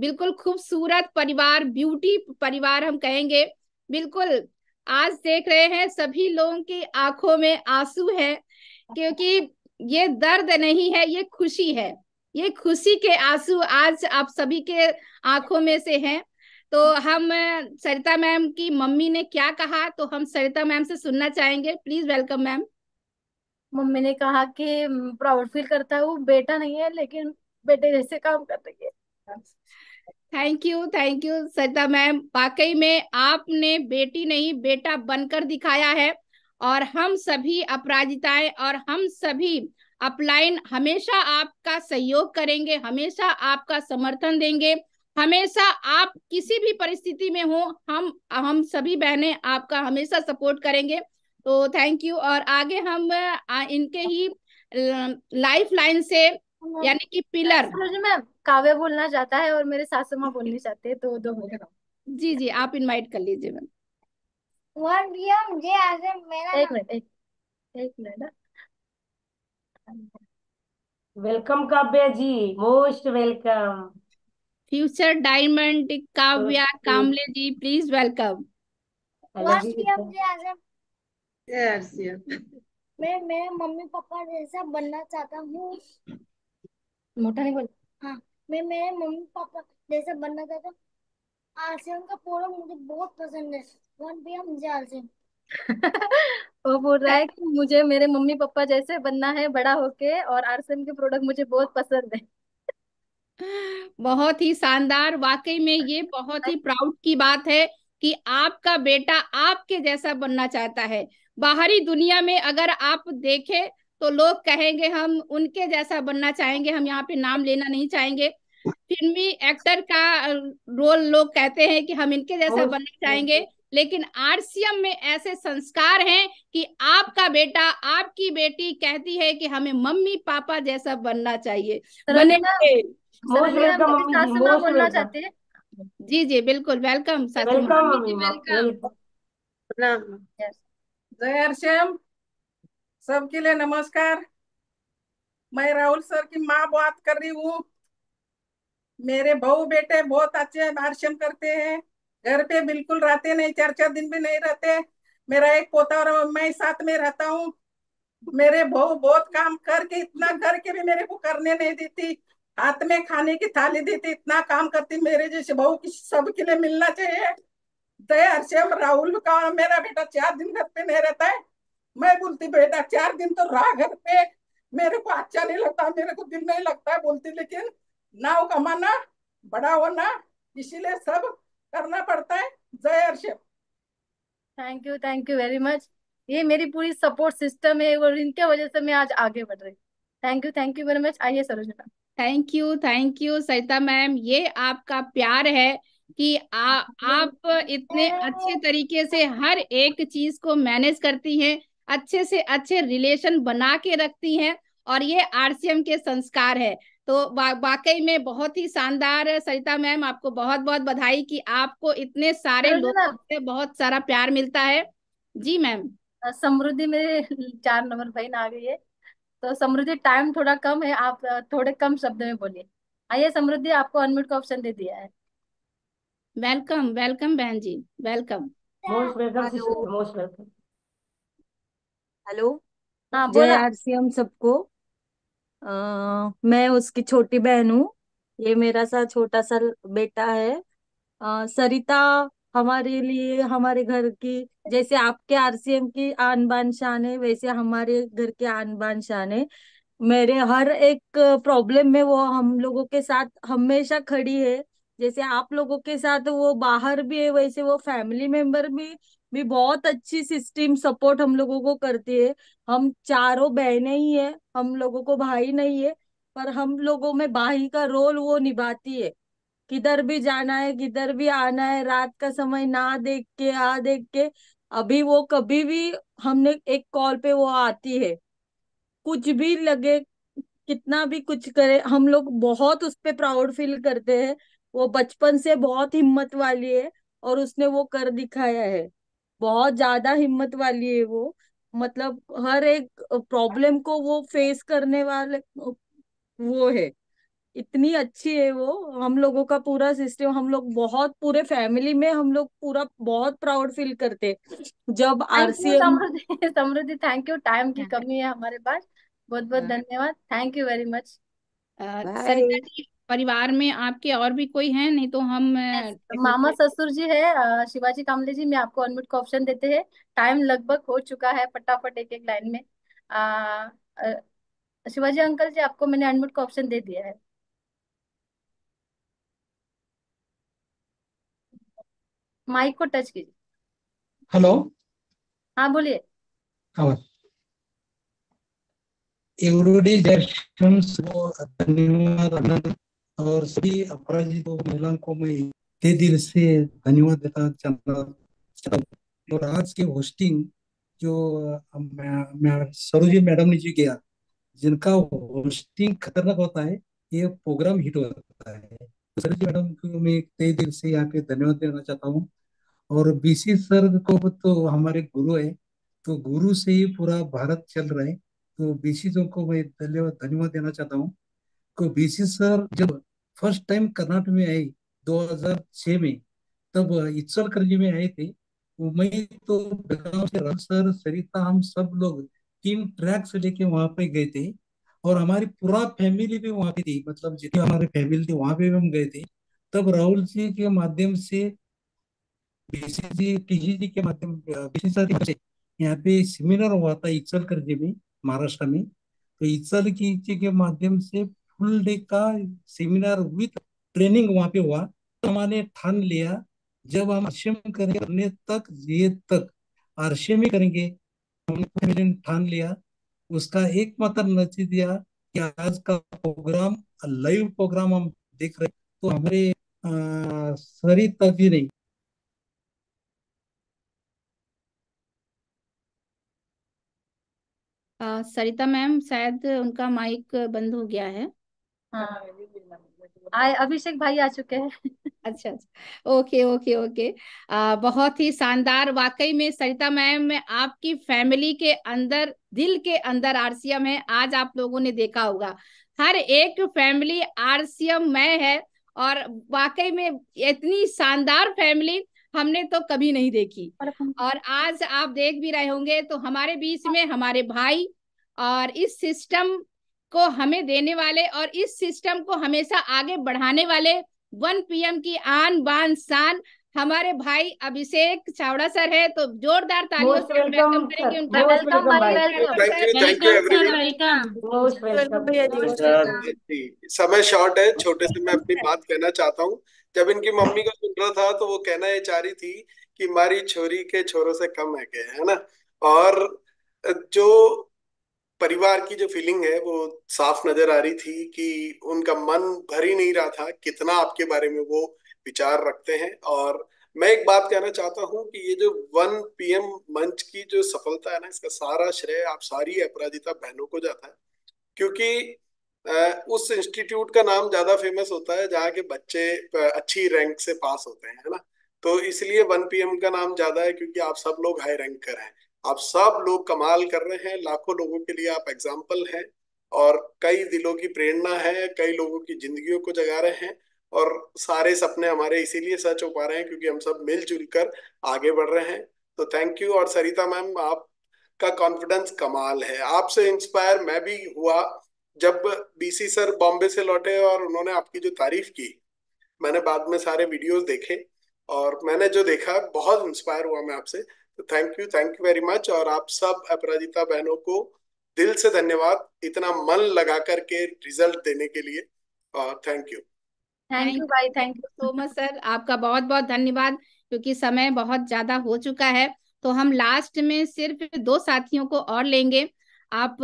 बिल्कुल खूबसूरत परिवार ब्यूटी परिवार हम कहेंगे बिल्कुल आज देख रहे हैं सभी लोगों की आंखों में आंसू है क्योंकि ये दर्द नहीं है ये खुशी है ये खुशी के आंसू आज आप सभी के आंखों में से हैं तो हम सरिता मैम की मम्मी ने क्या कहा तो हम सरिता मैम से सुनना चाहेंगे प्लीज वेलकम मैम मम्मी ने कहा कि प्राउड फील करता है वो बेटा नहीं है लेकिन बेटे जैसे काम कर रही है thank you thank you Sarita ma'am वाकई में आपने बेटी नहीं बेटा बनकर दिखाया है और हम सभी अपराजिताएं और हम सभी अपलाइन हमेशा आपका सहयोग करेंगे हमेशा आपका समर्थन देंगे हमेशा आप किसी भी परिस्थिति में हो हम हम सभी बहनें आपका हमेशा सपोर्ट करेंगे तो थैंक यू और आगे हम इनके ही लाइफ लाइन से यानी कि पिलर मैम काव्या बोलना चाहता है और मेरे सासू माँ बोलने चाहते हैं तो दो बोले जी जी आप इनवाइट कर लीजिए मैम वन बीएम जे आज मेरा एक मिनट एक एक मिनट हाँ। Welcome Kavya ji most welcome future diamond Kavya Kamle ji please welcome मैं मैं मम्मी पापा जैसा बनना चाहता हूँ मोटा नहीं बोल मैं मेरे मम्मी पापा जैसे बनना चाहता आलसियम का पोरम मुझे बहुत पसंद है वन भी मुझे आलसियम वो बोल रहा है कि मुझे मेरे मम्मी पापा जैसे बनना है बड़ा होके और आरसीएम के प्रोडक्ट मुझे बहुत पसंद है बहुत ही शानदार वाकई में ये बहुत ही प्राउड की बात है कि आपका बेटा आपके जैसा बनना चाहता है बाहरी दुनिया में अगर आप देखें तो लोग कहेंगे हम उनके जैसा बनना चाहेंगे हम यहाँ पे नाम लेना नहीं चाहेंगे फिल्मी एक्टर का रोल लोग कहते हैं कि हम इनके जैसा बनना हाँ चाहेंगे लेकिन आरसीएम में ऐसे संस्कार हैं कि आपका बेटा आपकी बेटी कहती है कि हमें मम्मी पापा जैसा बनना चाहिए बने जी जी बिल्कुल वेलकम वेलकम जय सबके लिए नमस्कार मैं राहुल सर की माँ बात कर रही हूँ मेरे बहू बेटे बहुत अच्छे परिश्रम करते हैं घर पे बिल्कुल रहते नहीं चार चार दिन भी नहीं रहते मेरा एक पोता और मैं साथ में रहता हूँ मेरे बहू बहुत काम करके इतना घर के भी मेरे को करने नहीं देती हाथ में खाने की थाली देती इतना काम करती मेरे जैसे बहू की सबके लिए मिलना चाहिए दया से राहुल का मेरा बेटा चार दिन घर पे नहीं रहता है मैं बोलती बेटा चार दिन तो रहा घर पे मेरे को अच्छा नहीं लगता मेरे को दिन नहीं लगता है बोलती लेकिन नाव कमाना बड़ा होना इसीलिए सब करना पड़ता है जय Arshabh thank you thank you very much ये मेरी पूरी सपोर्ट सिस्टम है और इनके वजह से मैं आज आगे बढ़ रही thank you thank you very much आइए Saroj ma'am thank you thank you Sarita ma'am ये आपका प्यार है कि आ, आप इतने अच्छे तरीके से हर एक चीज को मैनेज करती हैं अच्छे से अच्छे रिलेशन बना के रखती हैं और ये आरसीएम के संस्कार है तो वाकई में बहुत ही शानदार सरिता मैम आपको बहुत बहुत बधाई कि आपको इतने सारे लोगों से बहुत सारा प्यार मिलता है जी मैम समृद्धि में चार नंबर बहन आ गई है तो समृद्धि टाइम थोड़ा कम है आप थोड़े कम शब्द में बोलिए आइए समृद्धि आपको अनम्यूट का ऑप्शन दे दिया है वेलकम वेलकम बहन जी welcome most welcome most welcome hello हाँ आरसीएम सबको आ, मैं उसकी छोटी बहन हूँ ये मेरा सा छोटा सा बेटा है आ, सरिता हमारे लिए हमारे घर की जैसे आपके आरसीएम की आन बान शान है वैसे हमारे घर की आन बान शान है मेरे हर एक प्रॉब्लम में वो हम लोगों के साथ हमेशा खड़ी है जैसे आप लोगों के साथ वो बाहर भी है वैसे वो फैमिली मेंबर भी भी बहुत अच्छी सिस्टम सपोर्ट हम लोगों को करती है हम चारों बहने ही है हम लोगों को भाई नहीं है पर हम लोगों में भाई का रोल वो निभाती है किधर भी जाना है किधर भी आना है रात का समय ना देख के आ देख के अभी वो कभी भी हमने एक कॉल पे वो आती है कुछ भी लगे कितना भी कुछ करे हम लोग बहुत उस पर प्राउड फील करते हैं वो बचपन से बहुत हिम्मत वाली है और उसने वो कर दिखाया है बहुत ज्यादा हिम्मत वाली है वो मतलब हर एक प्रॉब्लम को वो फेस करने वाले वो है इतनी अच्छी है वो हम लोगों का पूरा सिस्टम हम लोग बहुत पूरे फैमिली में हम लोग पूरा बहुत प्राउड फील करते जब RCM Samriddhi thank you time की हाँ। कमी है हमारे पास बहुत बहुत हाँ। धन्यवाद thank you very much Sarita ji परिवार में आपके और भी कोई है नहीं तो हम yes, मामा ससुर जी है शिवाजी कामले जी मैं आपको अनम्यूट का ऑप्शन देते हैं टाइम लगभग हो चुका है फटाफट एक एक लाइन में आ, शिवाजी अंकल जी आपको मैंने अनम्यूट का ऑप्शन दे दिया है माइक को टच कीजिए हेलो हाँ बोलिए एवरीडे धन्यवाद और सभी अपराधी को महिलाओं को मैं ते दिल से धन्यवाद देता चाहता और आज के होस्टिंग जो सरोजी मैडम ने जो किया जिनका होस्टिंग खतरनाक होता है ये प्रोग्राम हिट होता है सरोजी मैडम को मैं ते दिल से यहाँ पे धन्यवाद देना चाहता हूँ और बीसी सर को तो हमारे गुरु है तो गुरु से ही पूरा भारत चल रहा है तो बीसी को मैं धन्यवाद देना चाहता हूँ तो बीसी सर जब फर्स्ट टाइम कर्नाटक में आई 2006 में तब जी में आए थे मैं तो से सर सरिता हम सब लोग तीन ट्रैक से लेके वहां पे गए थे और हमारी पूरा फैमिली भी वहां पे थी मतलब जितने हमारे फैमिली थी वहां पे भी हम गए थे तब राहुल जी के माध्यम से बीसीजी टीसीजी के माध्यम से यहाँ पे सेमिनार हुआ था जी में महाराष्ट्र में तो इचल के माध्यम से फुल डे का सेमिनार विथ ट्रेनिंग वहां पे हुआ तो ठान लिया जब हम अर्शम करने तक ये तक अर्शम ही करेंगे हमने ठान लिया उसका एक मात्र नची दिया कि आज का प्रोग्राम लाइव प्रोग्राम हम देख रहे तो हमारे शरीर तक ही नहीं सरिता मैम शायद उनका माइक बंद हो गया है हाँ तो आए अभिषेक भाई आ चुके हैं अच्छा अच्छा ओके ओके ओके आ, बहुत ही शानदार वाकई में सरिता मैम मैं आपकी फैमिली के अंदर दिल के अंदर आरसीएम है आज आप लोगों ने देखा होगा हर एक फैमिली आरसीएम मैं है और वाकई में इतनी शानदार फैमिली हमने तो कभी नहीं देखी और आज आप देख भी रहे होंगे तो हमारे बीच में हमारे भाई और इस सिस्टम को हमें देने वाले और इस सिस्टम को हमेशा आगे बढ़ाने वाले वन पीएम की आन बान शान हमारे भाई अभिषेक चावड़ा सर है तो जोरदार तालियों से वेलकम करेंगे उनका वेलकम समय शॉर्ट है छोटे से मैं अपनी बात कहना चाहता हूँ जब इनकी मम्मी को सुन रहा था तो वो कहना ये चाह रही थी कि मारी छोरी के छोरों से कम है के है ना और जो परिवार की जो फीलिंग है वो साफ नजर आ रही थी कि उनका मन भर ही नहीं रहा था कितना आपके बारे में वो विचार रखते हैं और मैं एक बात कहना चाहता हूँ कि ये जो वन पीएम मंच की जो सफलता है ना इसका सारा श्रेय आप सारी अपराजिता बहनों को जाता है क्योंकि उस इंस्टीट्यूट का नाम ज्यादा फेमस होता है जहाँ के बच्चे अच्छी रैंक से पास होते हैं है ना तो इसलिए वन पीएम का नाम ज्यादा है क्योंकि आप सब लोग हाई रैंक कर हैं आप सब लोग कमाल कर रहे हैं लाखों लोगों के लिए आप एग्जाम्पल हैं और कई दिलों की प्रेरणा है कई लोगों की जिंदगियों को जगा रहे हैं और सारे सपने हमारे इसीलिए सच हो पा रहे हैं क्योंकि हम सब मिलजुल कर आगे बढ़ रहे हैं तो थैंक यू और सरिता मैम आप का कॉन्फिडेंस कमाल है आपसे इंस्पायर मैं भी हुआ जब बीसी सर बॉम्बे से लौटे और उन्होंने आपकी जो तारीफ की मैंने बाद में सारे वीडियोस देखे और मैंने जो देखा बहुत इंस्पायर हुआ मैं आपसे thank you thank you very much और आप सब अपराजिता बहनों को दिल से धन्यवाद इतना मन लगा करके रिजल्ट देने के लिए और थैंक यू थैंक यू भाई thank you so much sir आपका बहुत बहुत धन्यवाद क्योंकि समय बहुत ज्यादा हो चुका है तो हम लास्ट में सिर्फ दो साथियों को और लेंगे आप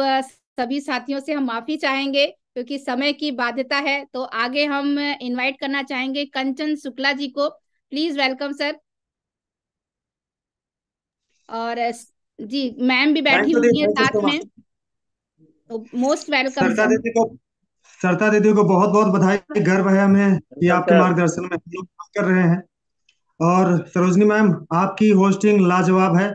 सभी साथियों से हम माफी चाहेंगे क्योंकि समय की बाध्यता है तो आगे हम इनवाइट करना चाहेंगे कंचन शुक्ला जी को प्लीज वेलकम सर और जी मैम भी बैठी हुई है साथ में तो मोस्ट वेलकम सरता दीदी को बहुत बहुत बधाई गर्व है हमें कि आपके मार्गदर्शन में हम लोग कर रहे हैं और सरोजनी मैम आपकी होस्टिंग लाजवाब है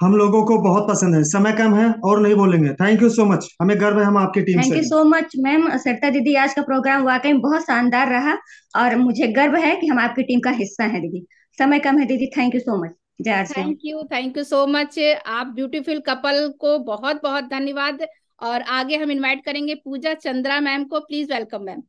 हम लोगों को बहुत पसंद है समय कम है और नहीं बोलेंगे थैंक यू सो मच हमें गर्व है हम आपकी team thank you so much ma'am Sarita दीदी आज का प्रोग्राम वाकई बहुत शानदार रहा और मुझे गर्व है कि हम आपकी टीम का हिस्सा है दीदी समय कम है दीदी thank you so much thank you thank you so much आप ब्यूटीफुल कपल को बहुत बहुत धन्यवाद और आगे हम इनवाइट करेंगे पूजा चंद्रा मैम को please welcome ma'am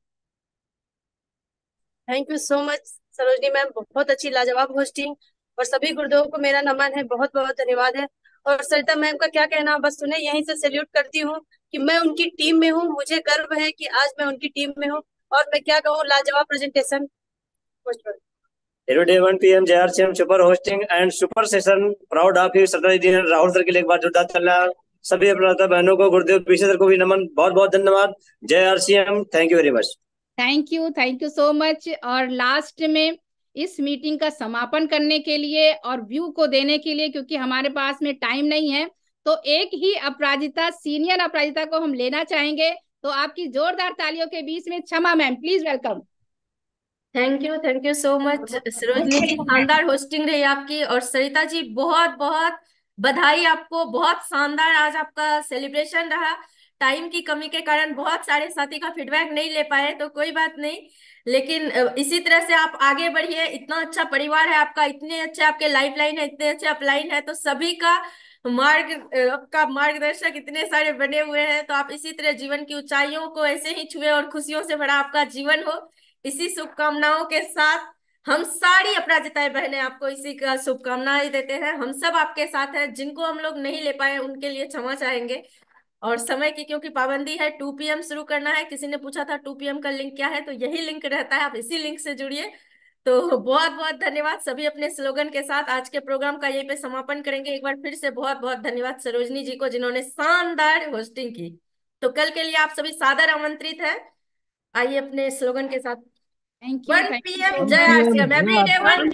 thank you so much Sarojini ma'am बहुत अच्छी लाजवाब होस्टिंग और सभी गुरुदेव को मेरा नमन है बहुत बहुत धन्यवाद है और सरिता मैम का क्या कहना बस उन्हें यहीं से सैल्यूट करती हूँ कि मैं उनकी टीम में हूँ मुझे गर्व है कि आज मैं उनकी टीम में हूँ और मैं क्या कहूँ लाजवाब presentation day one P M J R C M super hosting and super session proud of you सटरजी राहुल सर के लिए एक बार जुड़ा चल रहा सभी अपराधा बहनों को गुरुदेव पीछे सर को भी नमन बहुत बहुत धन्यवाद जय M thank you very much thank you thank you so much और लास्ट में इस मीटिंग का समापन करने के लिए और व्यू को देने के लिए क्योंकि हमारे पास में टाइम नहीं है तो एक ही अपराजिता सीनियर अपराजिता को हम लेना चाहेंगे तो आपकी जोरदार तालियों के बीच में Kshama ma'am please welcome thank you thank you so much Sarojini ji शानदार होस्टिंग रही आपकी और सरिता जी बहुत बहुत बधाई आपको बहुत शानदार आज आपका सेलिब्रेशन रहा टाइम की कमी के कारण बहुत सारे साथी का फीडबैक नहीं ले पाए तो कोई बात नहीं लेकिन इसी तरह से आप आगे बढ़िए इतना अच्छा परिवार है आपका इतने अच्छे आपके लाइफ लाइन है इतने अच्छे अपलाइन है तो सभी का मार्ग आपका मार्गदर्शक इतने सारे बने हुए हैं तो आप इसी तरह जीवन की ऊंचाइयों को ऐसे ही छुए और खुशियों से भरा आपका जीवन हो इसी शुभकामनाओं के साथ हम सारी अपराजिताएं बहनें आपको इसी का शुभकामनाएं देते हैं हम सब आपके साथ हैं जिनको हम लोग नहीं ले पाए उनके लिए क्षमा चाहेंगे और समय की क्योंकि पाबंदी है टू पीएम शुरू करना है किसी ने पूछा था टू पीएम का लिंक क्या है तो यही लिंक रहता है आप इसी लिंक से जुड़िए तो बहुत बहुत धन्यवाद सभी अपने स्लोगन के साथ आज के प्रोग्राम का यही पे समापन करेंगे एक बार फिर से बहुत बहुत धन्यवाद सरोजनी जी को जिन्होंने शानदार होस्टिंग की तो कल के लिए आप सभी सादर आमंत्रित है आइए अपने स्लोगन के साथ Thank you. 1 p.m. Jayasiam. Every day 1 p.m.